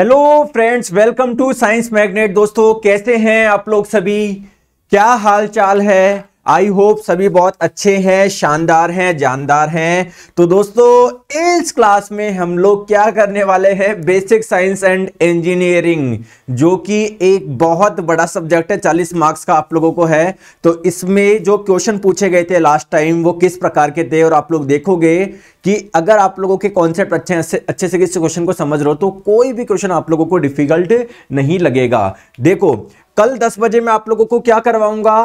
hello friends welcome to science magnet दोस्तों कैसे हैं आप लोग सभी क्या हाल चाल है आई होप सभी बहुत अच्छे हैं शानदार हैं जानदार हैं तो दोस्तों इस क्लास में हम लोग क्या करने वाले हैं बेसिक साइंस एंड इंजीनियरिंग जो कि एक बहुत बड़ा सब्जेक्ट है चालीस मार्क्स का आप लोगों को है तो इसमें जो क्वेश्चन पूछे गए थे लास्ट टाइम वो किस प्रकार के थे और आप लोग देखोगे कि अगर आप लोगों के कॉन्सेप्ट अच्छे अच्छे से किसी क्वेश्चन को समझ रहे हो तो कोई भी क्वेश्चन आप लोगों को डिफिकल्ट नहीं लगेगा देखो कल 10 बजे मैं आप लोगों को क्या करवाऊंगा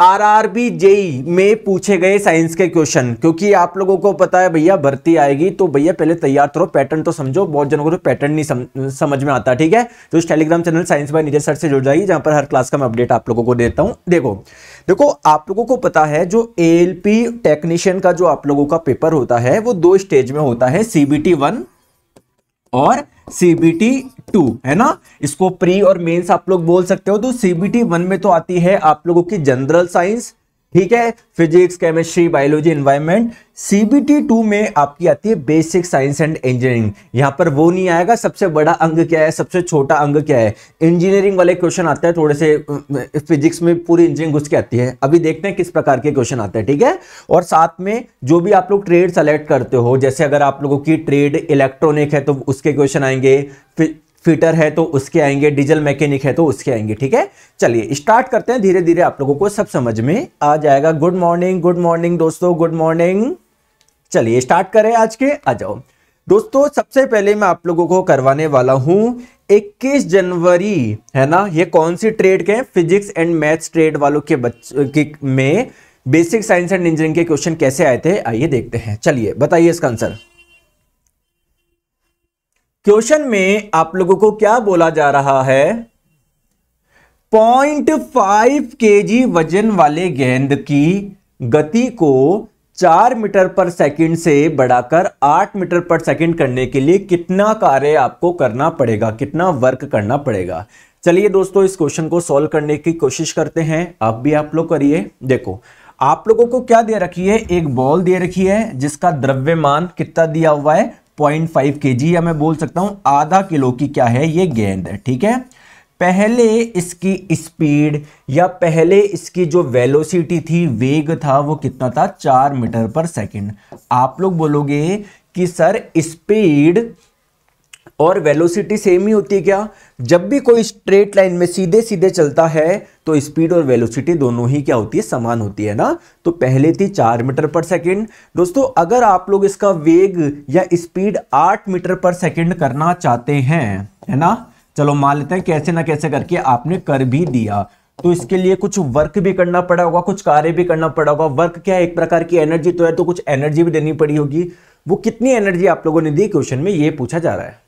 आरआरबी जेई में पूछे गए साइंस के क्वेश्चन क्योंकि आप लोगों को पता है भैया भर्ती आएगी तो भैया पहले तैयार करो तो पैटर्न तो समझो बहुत जनों को तो पैटर्न नहीं सम, समझ में आता ठीक है तो इस Telegram channel science by Neeraj sir से जुड़ जाइए जहां पर हर क्लास का मैं अपडेट आप लोगों को देता हूं देखो देखो आप लोगों को पता है जो ए टेक्नीशियन का जो आप लोगों का पेपर होता है वो दो स्टेज में होता है सीबीटी वन और सीबीटी टू है ना इसको प्री और मेंस आप लोग बोल सकते हो तो सीबीटी वन में तो आती है आप लोगों की जनरल साइंस ठीक है physics chemistry biology environment CBT two में आपकी आती है बेसिक साइंस एंड इंजीनियरिंग यहां पर वो नहीं आएगा सबसे बड़ा अंग क्या है सबसे छोटा अंग क्या है इंजीनियरिंग वाले क्वेश्चन आते हैं थोड़े से फिजिक्स में पूरी इंजीनियरिंग घुस के आती है अभी देखते हैं किस प्रकार के क्वेश्चन आते हैं ठीक है और साथ में जो भी आप लोग ट्रेड सेलेक्ट करते हो जैसे अगर आप लोगों की ट्रेड इलेक्ट्रॉनिक है तो उसके क्वेश्चन आएंगे फिटर है तो उसके आएंगे डीजल मैकेनिक है तो उसके आएंगे ठीक है चलिए स्टार्ट करते हैं धीरे धीरे आप लोगों को सब समझ में आ जाएगा गुड मॉर्निंग गुड मॉर्निंग दोस्तों गुड मॉर्निंग चलिए स्टार्ट करें आज के आ जाओ दोस्तों सबसे पहले मैं आप लोगों को करवाने वाला हूं 21 जनवरी है ना ये कौन सी ट्रेड के फिजिक्स एंड मैथ्स ट्रेड वालों के बच्चे में बेसिक साइंस एंड इंजीनियरिंग के क्वेश्चन कैसे आए थे आइए देखते हैं चलिए बताइए इसका आंसर क्वेश्चन में आप लोगों को क्या बोला जा रहा है पॉइंट फाइव के जी वजन वाले गेंद की गति को चार मीटर पर सेकंड से बढ़ाकर आठ मीटर पर सेकंड करने के लिए कितना कार्य आपको करना पड़ेगा कितना वर्क करना पड़ेगा चलिए दोस्तों इस क्वेश्चन को सॉल्व करने की कोशिश करते हैं अब भी आप लोग करिए देखो आप लोगों को क्या दे रखी है एक बॉल दे रखी है जिसका द्रव्यमान कितना दिया हुआ है पॉइंट फाइव के जी या मैं बोल सकता हूं आधा किलो की क्या है ये गेंद है ठीक है पहले इसकी स्पीड या पहले इसकी जो वेलोसिटी थी वेग था वो कितना था चार मीटर पर सेकंड आप लोग बोलोगे कि सर स्पीड और वेलोसिटी सेम ही होती है क्या जब भी कोई स्ट्रेट लाइन में सीधे सीधे चलता है तो स्पीड और वेलोसिटी दोनों ही क्या होती है समान होती है ना तो पहले थी चार मीटर पर सेकंड दोस्तों अगर आप लोग इसका वेग या स्पीड आठ मीटर पर सेकंड करना चाहते हैं है ना चलो मान लेते हैं कैसे ना कैसे करके आपने कर भी दिया तो इसके लिए कुछ वर्क भी करना पड़ा होगा कुछ कार्य भी करना पड़ा होगा वर्क क्या है एक प्रकार की एनर्जी तो है तो कुछ एनर्जी भी देनी पड़ी होगी वो कितनी एनर्जी आप लोगों ने दी क्वेश्चन में ये पूछा जा रहा है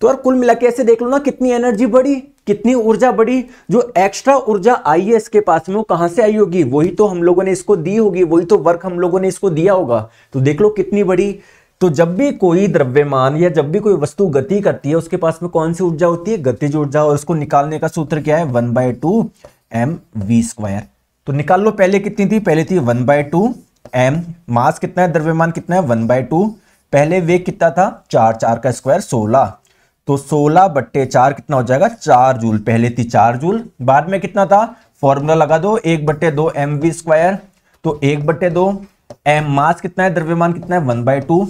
तो यार कुल मिला ऐसे देख लो ना कितनी एनर्जी बढ़ी कितनी ऊर्जा बढ़ी जो एक्स्ट्रा ऊर्जा आई है इसके पास में वो कहां से आई होगी वही तो हम लोगों ने इसको दी होगी वही तो वर्क हम लोगों ने इसको दिया होगा तो देख लो कितनी बड़ी तो जब भी कोई द्रव्यमान या जब भी कोई वस्तु गति करती है उसके पास में कौन सी ऊर्जा होती है गतिज ऊर्जा और उसको निकालने का सूत्र क्या है one by two m we square तो निकाल लो पहले कितनी थी पहले थी one by two m mass कितना है द्रव्यमान कितना है वन बाय टू पहले वेग कितना था चार चार का स्क्वायर सोलह तो 16 बट्टे चार कितना हो जाएगा चार जूल पहले थी चार जूल बाद में कितना था फॉर्मूला लगा दो एक बट्टे दो एम वी स्क्वायर तो एक बट्टे दो एम मास कितना है द्रव्यमान कितना है वन बाय टू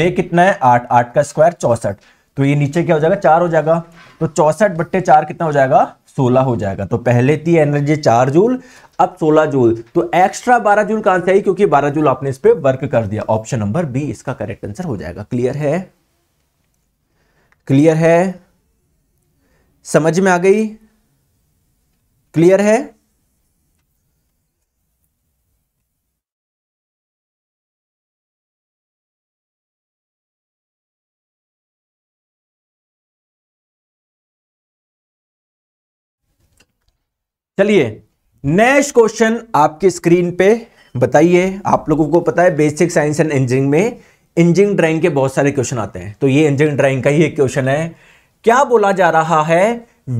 वे कितना है आठ आठ का स्क्वायर चौसठ तो ये नीचे क्या हो जाएगा चार हो जाएगा तो चौसठ बट्टे चार कितना हो जाएगा सोलह हो जाएगा तो पहले थी एनर्जी चार जूल अब सोलह जूल तो एक्स्ट्रा बारह जूल कहां से आई क्योंकि बारह जूल आपने इस पर वर्क कर दिया ऑप्शन नंबर बी इसका करेक्ट आंसर हो जाएगा क्लियर है क्लियर है समझ में आ गई क्लियर है चलिए नेक्स्ट क्वेश्चन आपके स्क्रीन पे बताइए आप लोगों को पता है बेसिक साइंस एंड इंजीनियरिंग में इंजन ड्राइंग के बहुत सारे क्वेश्चन आते हैं तो ये इंजन ड्राइंग का ही एक क्वेश्चन है क्या बोला जा रहा है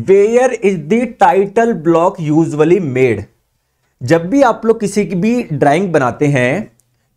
where is the title block usually made जब भी आप लोग किसी की भी ड्राइंग बनाते हैं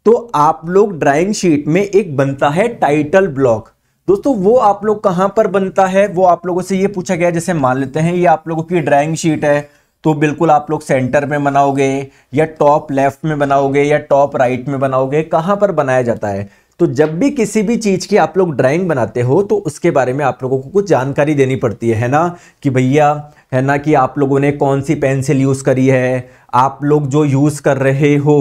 तो आप लोग ड्राइंग शीट में एक बनता है टाइटल ब्लॉक दोस्तों वो आप लोग कहां पर बनता है वो आप लोगों से ये पूछा गया जैसे मान लेते हैं ये आप लोगों की ड्राइंग शीट है तो बिल्कुल आप लोग सेंटर में बनाओगे या टॉप लेफ्ट में बनाओगे या टॉप राइट में बनाओगे कहां पर बनाया जाता है तो जब भी किसी भी चीज़ की आप लोग ड्राइंग बनाते हो तो उसके बारे में आप लोगों को कुछ जानकारी देनी पड़ती है, है ना कि भैया है ना कि आप लोगों ने कौन सी पेंसिल यूज़ करी है आप लोग जो यूज़ कर रहे हो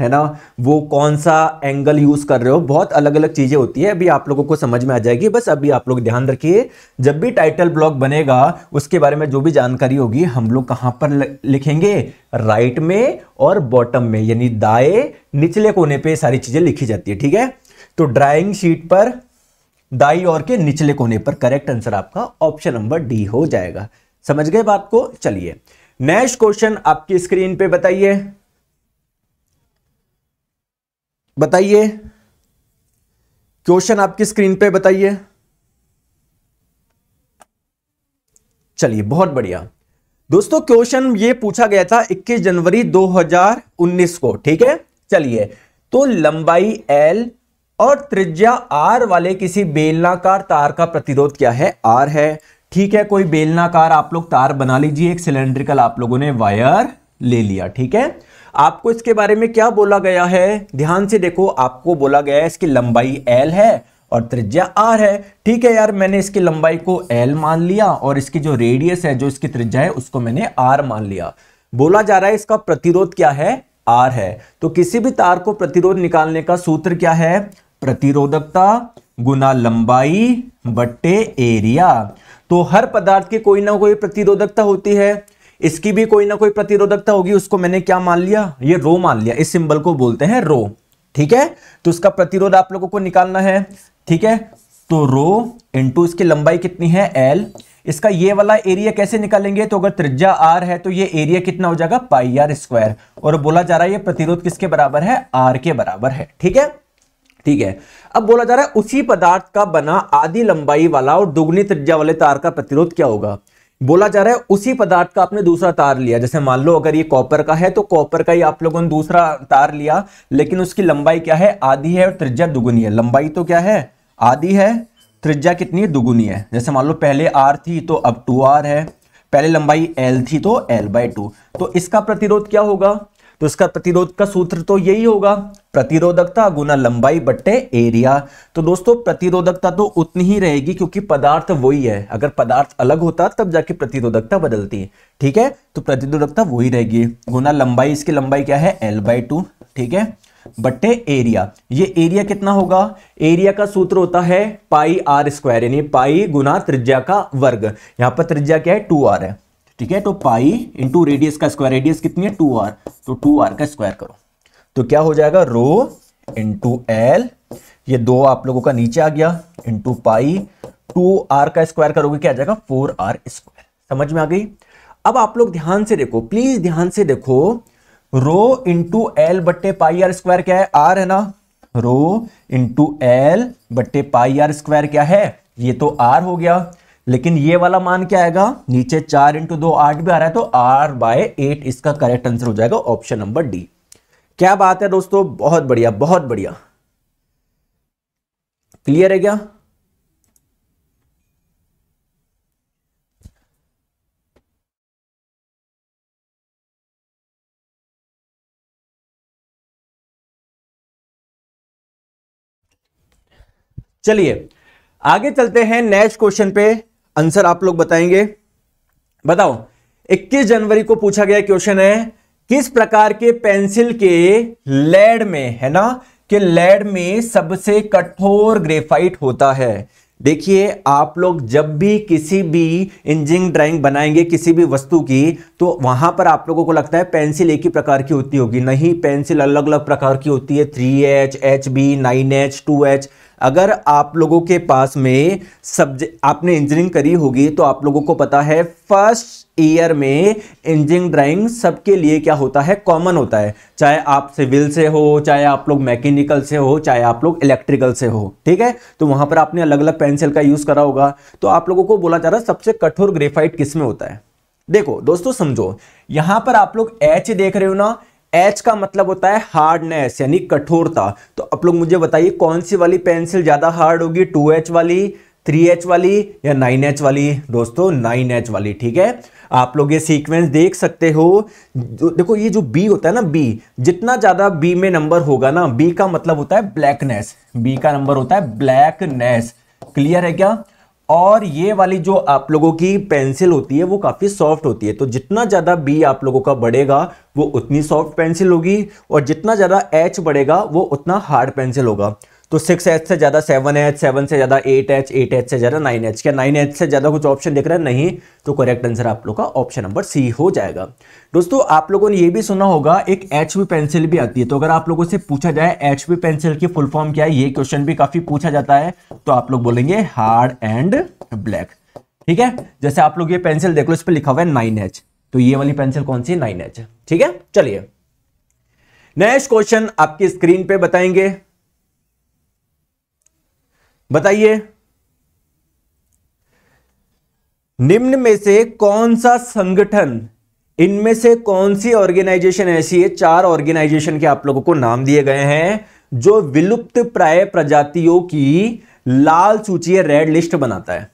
है ना वो कौन सा एंगल यूज़ कर रहे हो बहुत अलग अलग चीज़ें होती है अभी आप लोगों को समझ में आ जाएगी बस अभी आप लोग ध्यान रखिए जब भी टाइटल ब्लॉग बनेगा उसके बारे में जो भी जानकारी होगी हम लोग कहाँ पर लिखेंगे राइट में और बॉटम में यानी दाए निचले कोने पर सारी चीज़ें लिखी जाती है ठीक है तो ड्राइंग शीट पर दाई और के निचले कोने पर करेक्ट आंसर आपका ऑप्शन नंबर डी हो जाएगा समझ गए बात को चलिए नेक्स्ट क्वेश्चन आपकी स्क्रीन पे बताइए बताइए क्वेश्चन आपकी स्क्रीन पे बताइए चलिए बहुत बढ़िया दोस्तों क्वेश्चन ये पूछा गया था 21 जनवरी 2019 को ठीक है चलिए तो लंबाई एल और त्रिज्या आर वाले किसी बेलनाकार तार का प्रतिरोध क्या है आर है ठीक है कोई बेलनाकार आप लोग तार बना लीजिए एक सिलेंड्रिकल आप लोगों ने वायर ले लिया ठीक है आपको इसके बारे में क्या बोला गया है ध्यान से देखो आपको बोला गया है इसकी लंबाई एल है और त्रिज्या आर है ठीक है यार मैंने इसकी लंबाई को एल मान लिया और इसकी जो रेडियस है जो इसकी त्रिज्या है उसको मैंने आर मान लिया बोला जा रहा है इसका प्रतिरोध क्या है आर है तो किसी भी तार को प्रतिरोध निकालने का सूत्र क्या है प्रतिरोधकता गुना लंबाई बट्टे एरिया तो हर पदार्थ की कोई ना कोई प्रतिरोधकता होती है इसकी भी कोई ना कोई प्रतिरोधकता होगी उसको मैंने क्या मान लिया ये रो मान लिया इस सिंबल को बोलते हैं रो ठीक है तो उसका प्रतिरोध आप लोगों को निकालना है ठीक है तो रो इंटू इसकी लंबाई कितनी है एल इसका ये वाला एरिया कैसे निकालेंगे तो अगर त्रिज्या आर है तो ये एरिया कितना हो जाएगा पाई आर स्क्वायर और बोला जा रहा है ये प्रतिरोध किसके बराबर है आर के बराबर है ठीक है ठीक है अब बोला जा रहा है उसी पदार्थ का बना आधी लंबाई वाला और दुगनी त्रिज्या वाले तार का प्रतिरोध क्या होगा बोला जा रहा है उसी पदार्थ का आपने दूसरा तार लिया जैसे मान लो अगर ये कॉपर का है तो कॉपर का ही आप लोगों ने दूसरा तार लिया लेकिन उसकी लंबाई क्या है आधी है और त्रिज्या दुगुनी है लंबाई तो क्या है आधी है त्रिज्या कितनी है दुगुनी है जैसे मान लो पहले आर थी तो अब टू आर है पहले लंबाई एल थी तो एल बाई टू तो इसका प्रतिरोध क्या होगा तो इसका प्रतिरोध का सूत्र तो यही होगा प्रतिरोधकता गुना लंबाई बट्टे एरिया तो दोस्तों प्रतिरोधकता तो उतनी ही रहेगी क्योंकि पदार्थ वही है अगर पदार्थ अलग होता तब जाके प्रतिरोधकता बदलती है ठीक है तो प्रतिरोधकता वही रहेगी गुना लंबाई इसकी लंबाई क्या है एल बाई टू ठीक है बट्टे एरिया ये एरिया कितना होगा एरिया का सूत्र होता है पाई आर स्क्वायर यानी पाई गुना त्रिज्या का वर्ग यहाँ पर त्रिज्या क्या है टू आर है ठीक है तो पाई इंटू रेडियस का स्क्वायर रेडियस कितनी है टू आर तो टू आर का स्क्वायर करो तो क्या हो जाएगा रो इंटू एल ये दो आप लोगों का नीचे आ गया इंटू पाई टू आर का स्क्वायर करोगे क्या आ जाएगा फोर आर स्क्वायर समझ में आ गई अब आप लोग ध्यान से देखो प्लीज ध्यान से देखो रो इंटू एल बट्टे पाई आर स्क्वायर क्या है आर है ना रो इंटू एल बट्टे पाई आर स्क्वायर क्या है ये तो आर हो गया लेकिन ये वाला मान क्या आएगा नीचे चार इंटू दो आठ भी आ रहा है तो आर बाय एट इसका करेक्ट आंसर हो जाएगा ऑप्शन नंबर डी क्या बात है दोस्तों बहुत बढ़िया बहुत बढ़िया क्लियर है क्या चलिए आगे चलते हैं नेक्स्ट क्वेश्चन पे आंसर आप लोग बताएंगे बताओ 21 जनवरी को पूछा गया क्वेश्चन है किस प्रकार के पेंसिल के लेड में है ना कि लेड में सबसे कठोर ग्रेफाइट होता है देखिए आप लोग जब भी किसी भी इंजिंग ड्राइंग बनाएंगे किसी भी वस्तु की तो वहां पर आप लोगों को लगता है पेंसिल एक ही प्रकार की होती होगी नहीं पेंसिल अलग अलग प्रकार की होती है three H H B nine H two H अगर आप लोगों के पास में सब्जेक्ट आपने इंजीनियरिंग करी होगी तो आप लोगों को पता है फर्स्ट ईयर में इंजीनियरिंग ड्राइंग सबके लिए क्या होता है कॉमन होता है चाहे आप सिविल से हो चाहे आप लोग मैकेनिकल से हो चाहे आप लोग इलेक्ट्रिकल से हो ठीक है तो वहां पर आपने अलग अलग पेंसिल का यूज करा होगा तो आप लोगों को बोला जा रहा है सबसे कठोर ग्रेफाइट किस में होता है देखो दोस्तों समझो यहां पर आप लोग एच देख रहे हो ना एच का मतलब होता है हार्डनेस यानी कठोरता तो आप लोग मुझे बताइए कौन सी वाली पेंसिल ज़्यादा हार्ड होगी टू एच वाली थ्री एच वाली या नाइन एच वाली दोस्तों नाइन एच वाली ठीक है आप लोग ये सीक्वेंस देख सकते हो देखो ये जो बी होता है ना बी जितना ज़्यादा बी में नंबर होगा ना बी का मतलब होता है ब्लैकनेस बी का नंबर होता है ब्लैकनेस क्लियर है क्या और ये वाली जो आप लोगों की पेंसिल होती है वो काफ़ी सॉफ्ट होती है तो जितना ज़्यादा बी आप लोगों का बढ़ेगा वो उतनी सॉफ्ट पेंसिल होगी और जितना ज़्यादा एच बढ़ेगा वो उतना हार्ड पेंसिल होगा तो सिक्स एच से ज़्यादा सेवन एच सेवन से ज़्यादा एट एच एट एच से ज़्यादा नाइन एच क्या नाइन एच से ज़्यादा कुछ ऑप्शन दिख रहा है नहीं तो करेक्ट आंसर आप लोग का ऑप्शन नंबर सी हो जाएगा दोस्तों आप लोगों ने ये भी सुना होगा एक एच बी पेंसिल भी आती है तो अगर आप लोगों से पूछा जाए एच बी पेंसिल की फुल फॉर्म क्या है ये क्वेश्चन भी काफ़ी पूछा जाता है तो आप लोग बोलेंगे हार्ड एंड ब्लैक ठीक है जैसे आप लोग ये पेंसिल देख लो इस पर लिखा हुआ है नाइन एच तो ये वाली पेंसिल कौन सी नाइन एच ठीक है चलिए नेक्स्ट क्वेश्चन आपकी स्क्रीन पे बताएंगे बताइए निम्न में से कौन सा संगठन इनमें से कौन सी ऑर्गेनाइजेशन ऐसी है चार ऑर्गेनाइजेशन के आप लोगों को नाम दिए गए हैं जो विलुप्त प्राय प्रजातियों की लाल सूची रेड लिस्ट बनाता है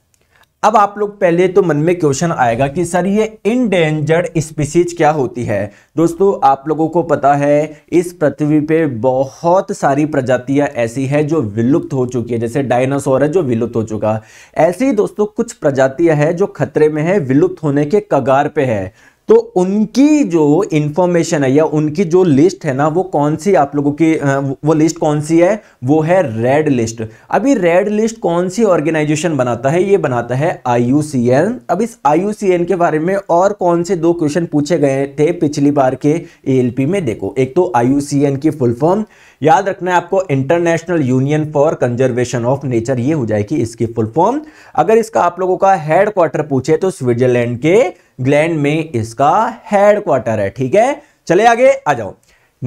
अब आप लोग पहले तो मन में क्वेश्चन आएगा कि सर ये इनडेंजर्ड स्पीसीज क्या होती है दोस्तों आप लोगों को पता है इस पृथ्वी पे बहुत सारी प्रजातियां ऐसी है जो विलुप्त हो चुकी है जैसे डायनासोर है जो विलुप्त हो चुका ऐसे ही दोस्तों कुछ प्रजातियां हैं जो खतरे में है विलुप्त होने के कगार पे है तो उनकी जो इन्फॉर्मेशन है या उनकी जो लिस्ट है ना वो कौन सी आप लोगों की वो लिस्ट कौन सी है वो है रेड लिस्ट अभी रेड लिस्ट कौन सी ऑर्गेनाइजेशन बनाता है ये बनाता है आई अब इस आई के बारे में और कौन से दो क्वेश्चन पूछे गए थे पिछली बार के ए में देखो एक तो आई की फुल फॉर्म याद रखना है आपको International Union for Conservation of Nature ये हो जाएगी इसकी फुल फॉर्म अगर इसका आप लोगों का हेडक्वार्टर पूछे तो स्विट्जरलैंड के ग्लैंड में इसका हेडक्वार्टर है ठीक है चले आगे आ जाओ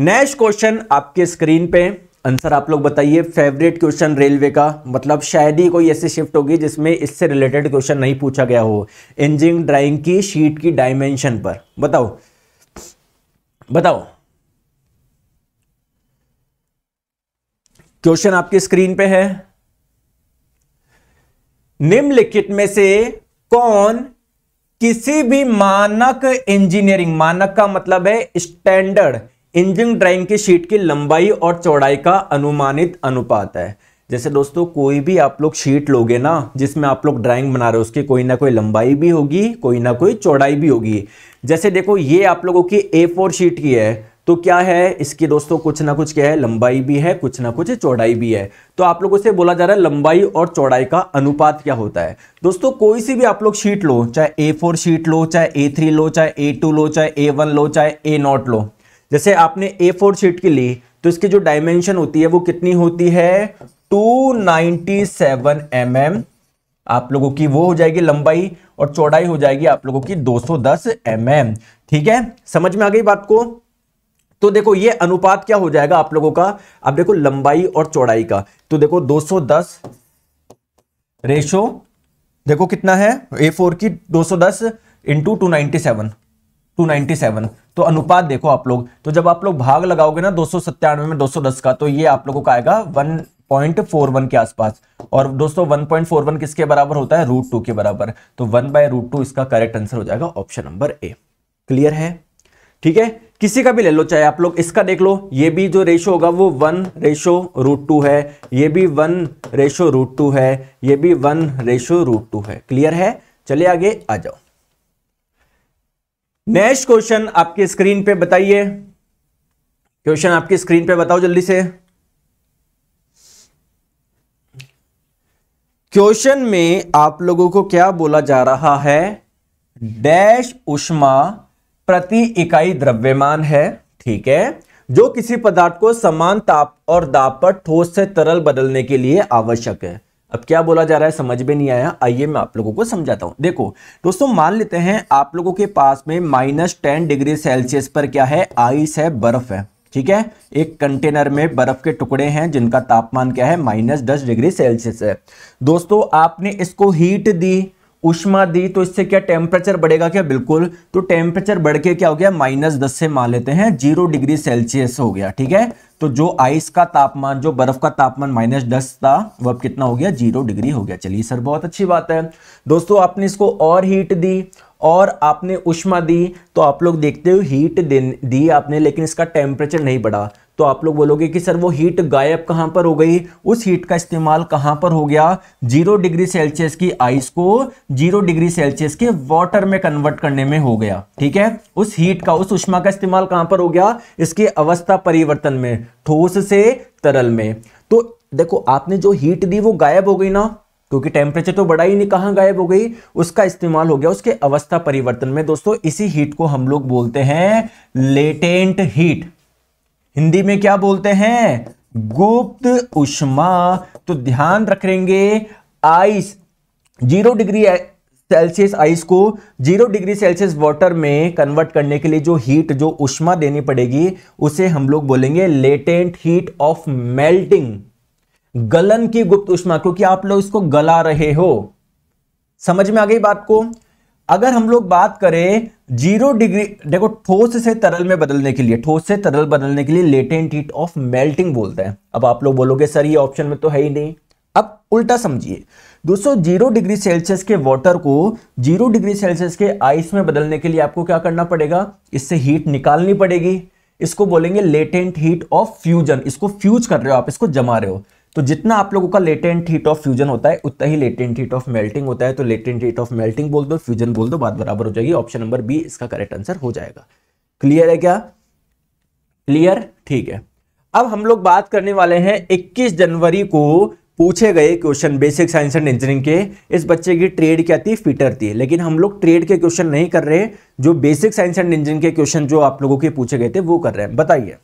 नेक्स्ट क्वेश्चन आपके स्क्रीन पे आंसर आप लोग बताइए फेवरेट क्वेश्चन रेलवे का मतलब शायद ही कोई ऐसी शिफ्ट होगी जिसमें इससे रिलेटेड क्वेश्चन नहीं पूछा गया हो इंजिन ड्राइंग की शीट की डायमेंशन पर बताओ बताओ क्वेश्चन आपकी स्क्रीन पे है निम्नलिखित में से कौन किसी भी मानक इंजीनियरिंग मानक का मतलब है स्टैंडर्ड इंजिन ड्राइंग की शीट की लंबाई और चौड़ाई का अनुमानित अनुपात है जैसे दोस्तों कोई भी आप लोग शीट लोगे ना जिसमें आप लोग ड्राइंग बना रहे हो उसकी कोई ना कोई लंबाई भी होगी कोई ना कोई चौड़ाई भी होगी जैसे देखो ये आप लोगों की ए फोर शीट की है तो क्या है इसकी दोस्तों कुछ ना कुछ क्या है लंबाई भी है कुछ ना कुछ चौड़ाई भी है तो आप लोगों से बोला जा रहा है लंबाई और चौड़ाई का अनुपात क्या होता है दोस्तों कोई सी भी आप लोग शीट लो चाहे ए फोर शीट लो चाहे ए थ्री लो चाहे ए टू लो चाहे ए वन लो चाहे ए नॉट लो जैसे आपने ए फोर शीट की ली तो इसकी जो डायमेंशन होती है वो कितनी होती है 297 नाइन्टी mm, आप लोगों की वो हो जाएगी लंबाई और चौड़ाई हो जाएगी आप लोगों की दो सौ mm, ठीक है समझ में आ गई बात को तो देखो ये अनुपात क्या हो जाएगा आप लोगों का अब देखो लंबाई और चौड़ाई का तो देखो 210 रेशो देखो कितना है ए फोर की 210 into two ninety seven two ninety seven तो अनुपात देखो आप लोग तो जब आप लोग भाग लगाओगे ना दो में 210 का तो ये आप लोगों का आएगा वन पॉइंट फोर वन के आसपास और दोस्तों वन पॉइंट फोर वन किसके बराबर होता है रूट टू के बराबर तो वन बाय रूट टू इसका करेक्ट आंसर हो जाएगा ऑप्शन नंबर ए क्लियर है ठीक है किसी का भी ले लो चाहे आप लोग इसका देख लो ये भी जो रेशो होगा वो वन रेशो रूट टू है ये भी वन रेशो रूट टू है ये भी वन रेशो रूट टू है क्लियर है चलिए आगे आ जाओ नेक्स्ट क्वेश्चन आपकी स्क्रीन पे बताइए क्वेश्चन आपकी स्क्रीन पे बताओ जल्दी से क्वेश्चन में आप लोगों को क्या बोला जा रहा है डैश उष्मा प्रति इकाई द्रव्यमान है ठीक है जो किसी पदार्थ को समान ताप और दाब पर ठोस से तरल बदलने के लिए आवश्यक है अब क्या बोला जा रहा है समझ में नहीं आया आइए मैं आप लोगों को समझाता हूं देखो दोस्तों मान लेते हैं आप लोगों के पास में माइनस टेन डिग्री सेल्सियस पर क्या है आइस है बर्फ है ठीक है एक कंटेनर में बर्फ के टुकड़े हैं जिनका तापमान क्या है माइनस दस डिग्री सेल्सियस है दोस्तों आपने इसको हीट दी उष्मा दी तो इससे क्या टेम्परेचर बढ़ेगा क्या बिल्कुल तो टेम्परेचर बढ़ के क्या हो गया माइनस दस से मान लेते हैं जीरो डिग्री सेल्सियस हो गया ठीक है तो जो आइस का तापमान जो बर्फ का तापमान माइनस दस था वह अब कितना हो गया जीरो डिग्री हो गया चलिए सर बहुत अच्छी बात है दोस्तों आपने इसको और हीट दी और आपने उष्मा दी तो आप लोग देखते हो हीट दी आपने लेकिन इसका टेम्परेचर नहीं बढ़ा तो आप लोग बोलोगे कि सर वो हीट गायब कहां पर हो गई उस हीट का इस्तेमाल कहां पर हो गया जीरो डिग्री सेल्सियस की आइस को जीरो डिग्री सेल्सियस के वाटर में कन्वर्ट करने में हो गया ठीक है उस हीट का उस उष्मा का इस्तेमाल कहां पर हो गया इसके अवस्था परिवर्तन में ठोस से तरल में तो देखो आपने जो हीट दी वो गायब हो गई ना क्योंकि टेम्परेचर तो बड़ा ही नहीं कहाँ गायब हो गई उसका इस्तेमाल हो गया उसके अवस्था परिवर्तन में दोस्तों इसी हीट को हम लोग बोलते हैं लेटेंट हीट हिंदी में क्या बोलते हैं गुप्त उष्मा तो ध्यान रखेंगे ice zero degree Celsius ice को जीरो डिग्री सेल्सियस वाटर में कन्वर्ट करने के लिए जो हीट जो उष्मा देनी पड़ेगी उसे हम लोग बोलेंगे लेटेंट हीट ऑफ मेल्टिंग गलन की गुप्त उष्मा क्योंकि आप लोग इसको गला रहे हो समझ में आ गई बात को अगर हम लोग बात करें जीरो डिग्री देखो ठोस से तरल में बदलने के लिए ठोस से तरल बदलने के लिए लेटेंट हीट ऑफ मेल्टिंग बोलते हैं अब आप लोग बोलोगे सर ये ऑप्शन में तो है ही नहीं अब उल्टा समझिए दोस्तों जीरो डिग्री सेल्सियस के वाटर को जीरो डिग्री सेल्सियस के आइस में बदलने के लिए आपको क्या करना पड़ेगा इससे हीट निकालनी पड़ेगी इसको बोलेंगे लेटेंट हीट ऑफ फ्यूजन इसको फ्यूज कर रहे हो आप इसको जमा रहे हो तो जितना आप लोगों का लेटेंट हीट ऑफ फ्यूजन होता है उतना ही लेटेंट हीट ऑफ मेल्टिंग होता है तो लेटेंट हीट ऑफ मेल्टिंग बोल दो फ्यूजन बोल दो बात बराबर हो जाएगी ऑप्शन नंबर बी इसका करेक्ट आंसर हो जाएगा क्लियर है क्या क्लियर ठीक है अब हम लोग बात करने वाले हैं 21 जनवरी को पूछे गए question basic science and engineering के इस बच्चे की ट्रेड क्या थी फिटर थी लेकिन हम लोग ट्रेड के क्वेश्चन नहीं कर रहे जो बेसिक साइंस एंड इंजीनियरिंग के क्वेश्चन जो आप लोगों के पूछे गए थे वो कर रहे हैं बताइए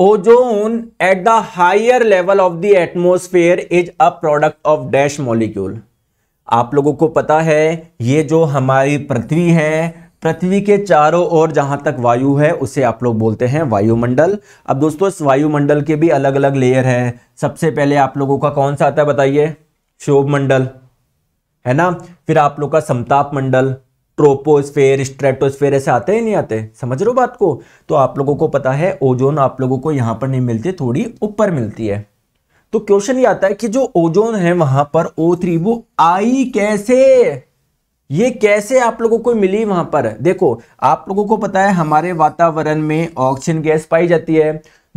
ozone at the higher level of the atmosphere is a product of dash molecule आप लोगों को पता है ये जो हमारी पृथ्वी है पृथ्वी के चारों ओर जहां तक वायु है उसे आप लोग बोलते हैं वायुमंडल अब दोस्तों इस वायुमंडल के भी अलग अलग लेयर हैं सबसे पहले आप लोगों का कौन सा आता है बताइए शोभ मंडल है ना फिर आप लोग का समताप मंडल ट्रोपोस्फेयर स्ट्रेटोस्फेयर ऐसे आते हैं नहीं आते समझ रहे हो बात को तो आप लोगों को पता है ओजोन आप लोगों को यहाँ पर नहीं मिलती थोड़ी ऊपर मिलती है तो क्वेश्चन ये आता है कि जो ओजोन है वहां पर ओ थ्री वो आई कैसे ये कैसे आप लोगों को मिली वहां पर देखो आप लोगों को पता है हमारे वातावरण में ऑक्सीजन गैस पाई जाती है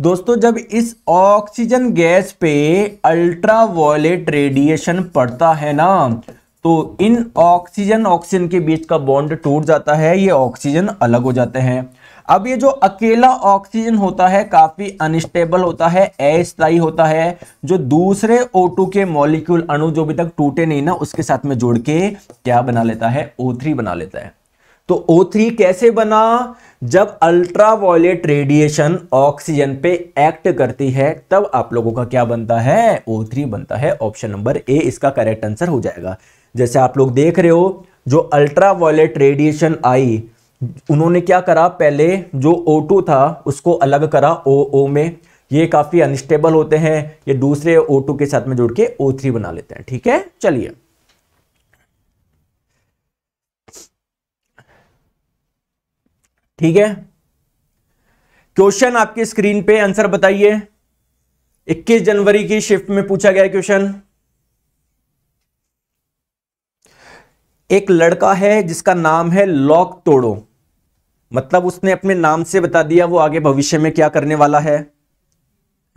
दोस्तों जब इस ऑक्सीजन गैस पे अल्ट्रावायलेट रेडिएशन पड़ता है ना तो इन ऑक्सीजन ऑक्सीजन के बीच का बॉन्ड टूट जाता है ये ऑक्सीजन अलग हो जाते हैं अब ये जो अकेला ऑक्सीजन होता है काफ़ी अनस्टेबल होता है अस्थायी होता है जो दूसरे O2 के मॉलिक्यूल अणु जो अभी तक टूटे नहीं ना उसके साथ में जोड़ के क्या बना लेता है O3 बना लेता है तो O3 कैसे बना जब अल्ट्रावायलेट रेडिएशन ऑक्सीजन पे एक्ट करती है तब आप लोगों का क्या बनता है थ्री बनता है ऑप्शन नंबर ए इसका करेक्ट आंसर हो जाएगा जैसे आप लोग देख रहे हो जो अल्ट्रा वायलेट रेडिएशन आई उन्होंने क्या करा पहले जो O2 था उसको अलग करा ओ ओ में ये काफ़ी अनस्टेबल होते हैं ये दूसरे O2 के साथ में जोड़ के O3 बना लेते हैं ठीक है चलिए ठीक है क्वेश्चन आपके स्क्रीन पे आंसर बताइए 21 जनवरी की शिफ्ट में पूछा गया क्वेश्चन एक लड़का है जिसका नाम है लॉक तोड़ो मतलब उसने अपने नाम से बता दिया वो आगे भविष्य में क्या करने वाला है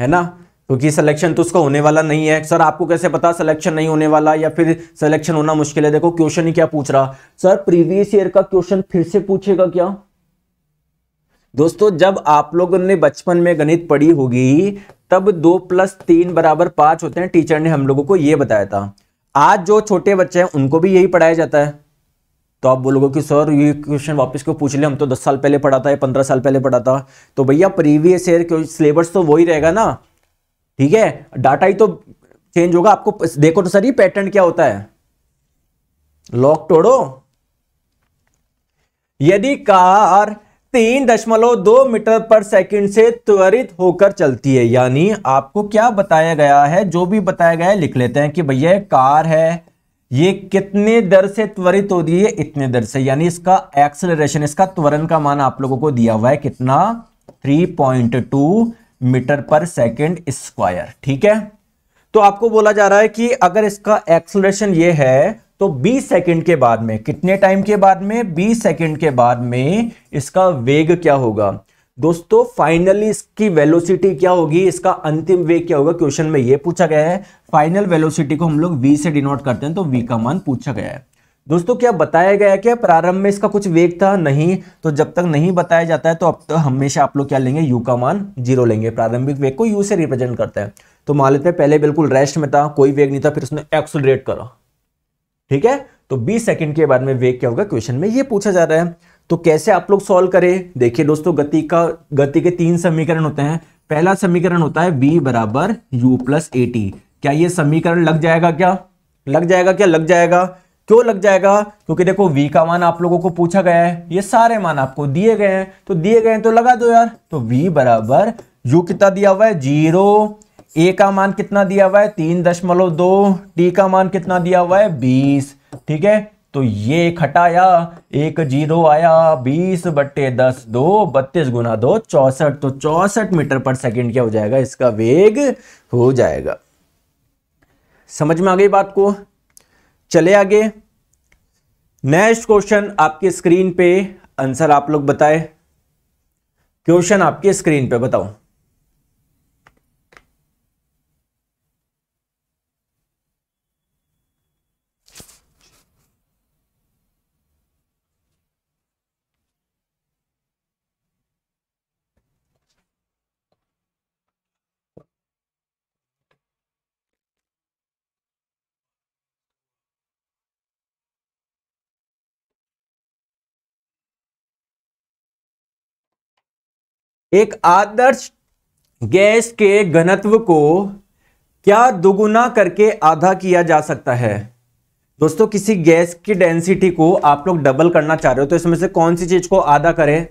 है ना क्योंकि सिलेक्शन तो उसका होने वाला नहीं है सर आपको कैसे पता सिलेक्शन नहीं होने वाला या फिर सिलेक्शन होना मुश्किल है देखो क्वेश्चन ही क्या पूछ रहा सर प्रीवियस ईयर का क्वेश्चन फिर से पूछेगा क्या दोस्तों जब आप लोगों ने बचपन में गणित पढ़ी होगी तब दो प्लस तीन बराबर पांच होते हैं टीचर ने हम लोगों को यह बताया था आज जो छोटे बच्चे हैं उनको भी यही पढ़ाया जाता है तो आप बोलोगे कि सर ये क्वेश्चन वापस को पूछ ले हम तो दस साल पहले पढ़ा था या पंद्रह साल पहले पढ़ा था तो भैया प्रीवियस ईयर सिलेबस तो वही रहेगा ना ठीक है डाटा ही तो चेंज होगा आपको देखो तो सर ये पैटर्न क्या होता है लॉक तोड़ो यदि कार तीन दशमलव दो मीटर पर सेकंड से त्वरित होकर चलती है यानी आपको क्या बताया गया है जो भी बताया गया है लिख लेते हैं कि भैया कार है ये कितने दर से त्वरित हो रही है इतने दर से यानी इसका एक्सलरेशन इसका त्वरण का मान आप लोगों को दिया हुआ है कितना 3.2 मीटर पर सेकंड स्क्वायर ठीक है तो आपको बोला जा रहा है कि अगर इसका एक्सलरेशन ये है तो 20 सेकंड के बाद में कितने टाइम के बाद में 20 सेकंड के बाद में इसका वेग क्या होगा दोस्तों फाइनली इसकी वेलोसिटी क्या होगी इसका अंतिम वेग क्या होगा क्वेश्चन में ये पूछा गया है फाइनल वेलोसिटी को हम लोग वी से डिनोट करते हैं तो वी का मान पूछा गया है दोस्तों क्या बताया गया क्या प्रारंभ में इसका कुछ वेग था नहीं तो जब तक नहीं बताया जाता है तो अब तो हमेशा आप लोग क्या लेंगे यू का मान जीरो लेंगे प्रारंभिक वेग को यू से रिप्रेजेंट करते हैं तो मान लेते हैं पहले बिल्कुल रेस्ट में था कोई वेग नहीं था फिर उसने एक्सलरेट करा ठीक है तो 20 सेकंड के बाद में वेग क्या होगा क्वेश्चन में ये पूछा जा रहा है तो कैसे आप लोग सॉल्व करें देखिए दोस्तों गति का गति के तीन समीकरण होते हैं पहला समीकरण होता है बी बराबर यू प्लस ए टी क्या ये समीकरण लग जाएगा क्या लग जाएगा क्या लग जाएगा क्यों लग जाएगा क्योंकि देखो v का मान आप लोगों को पूछा गया है ये सारे मान आपको दिए गए हैं तो दिए गए हैं तो लगा दो यार तो v बराबर u कितना दिया हुआ है जीरो ए का मान कितना दिया हुआ है तीन दशमलव दो टी का मान कितना दिया हुआ है बीस ठीक है तो ये खटाया एक जीरो आया बीस बट्टे दस दो बत्तीस गुना दो चौसठ तो चौसठ मीटर पर सेकंड क्या हो जाएगा इसका वेग हो जाएगा समझ में आ गई बात को चले आगे नेक्स्ट क्वेश्चन आपके स्क्रीन पे आंसर आप लोग बताए क्वेश्चन आपके स्क्रीन पे बताओ एक आदर्श गैस के घनत्व को क्या दोगुना करके आधा किया जा सकता है दोस्तों किसी गैस की डेंसिटी को आप लोग डबल करना चाह रहे हो तो इसमें से कौन सी चीज को आधा करें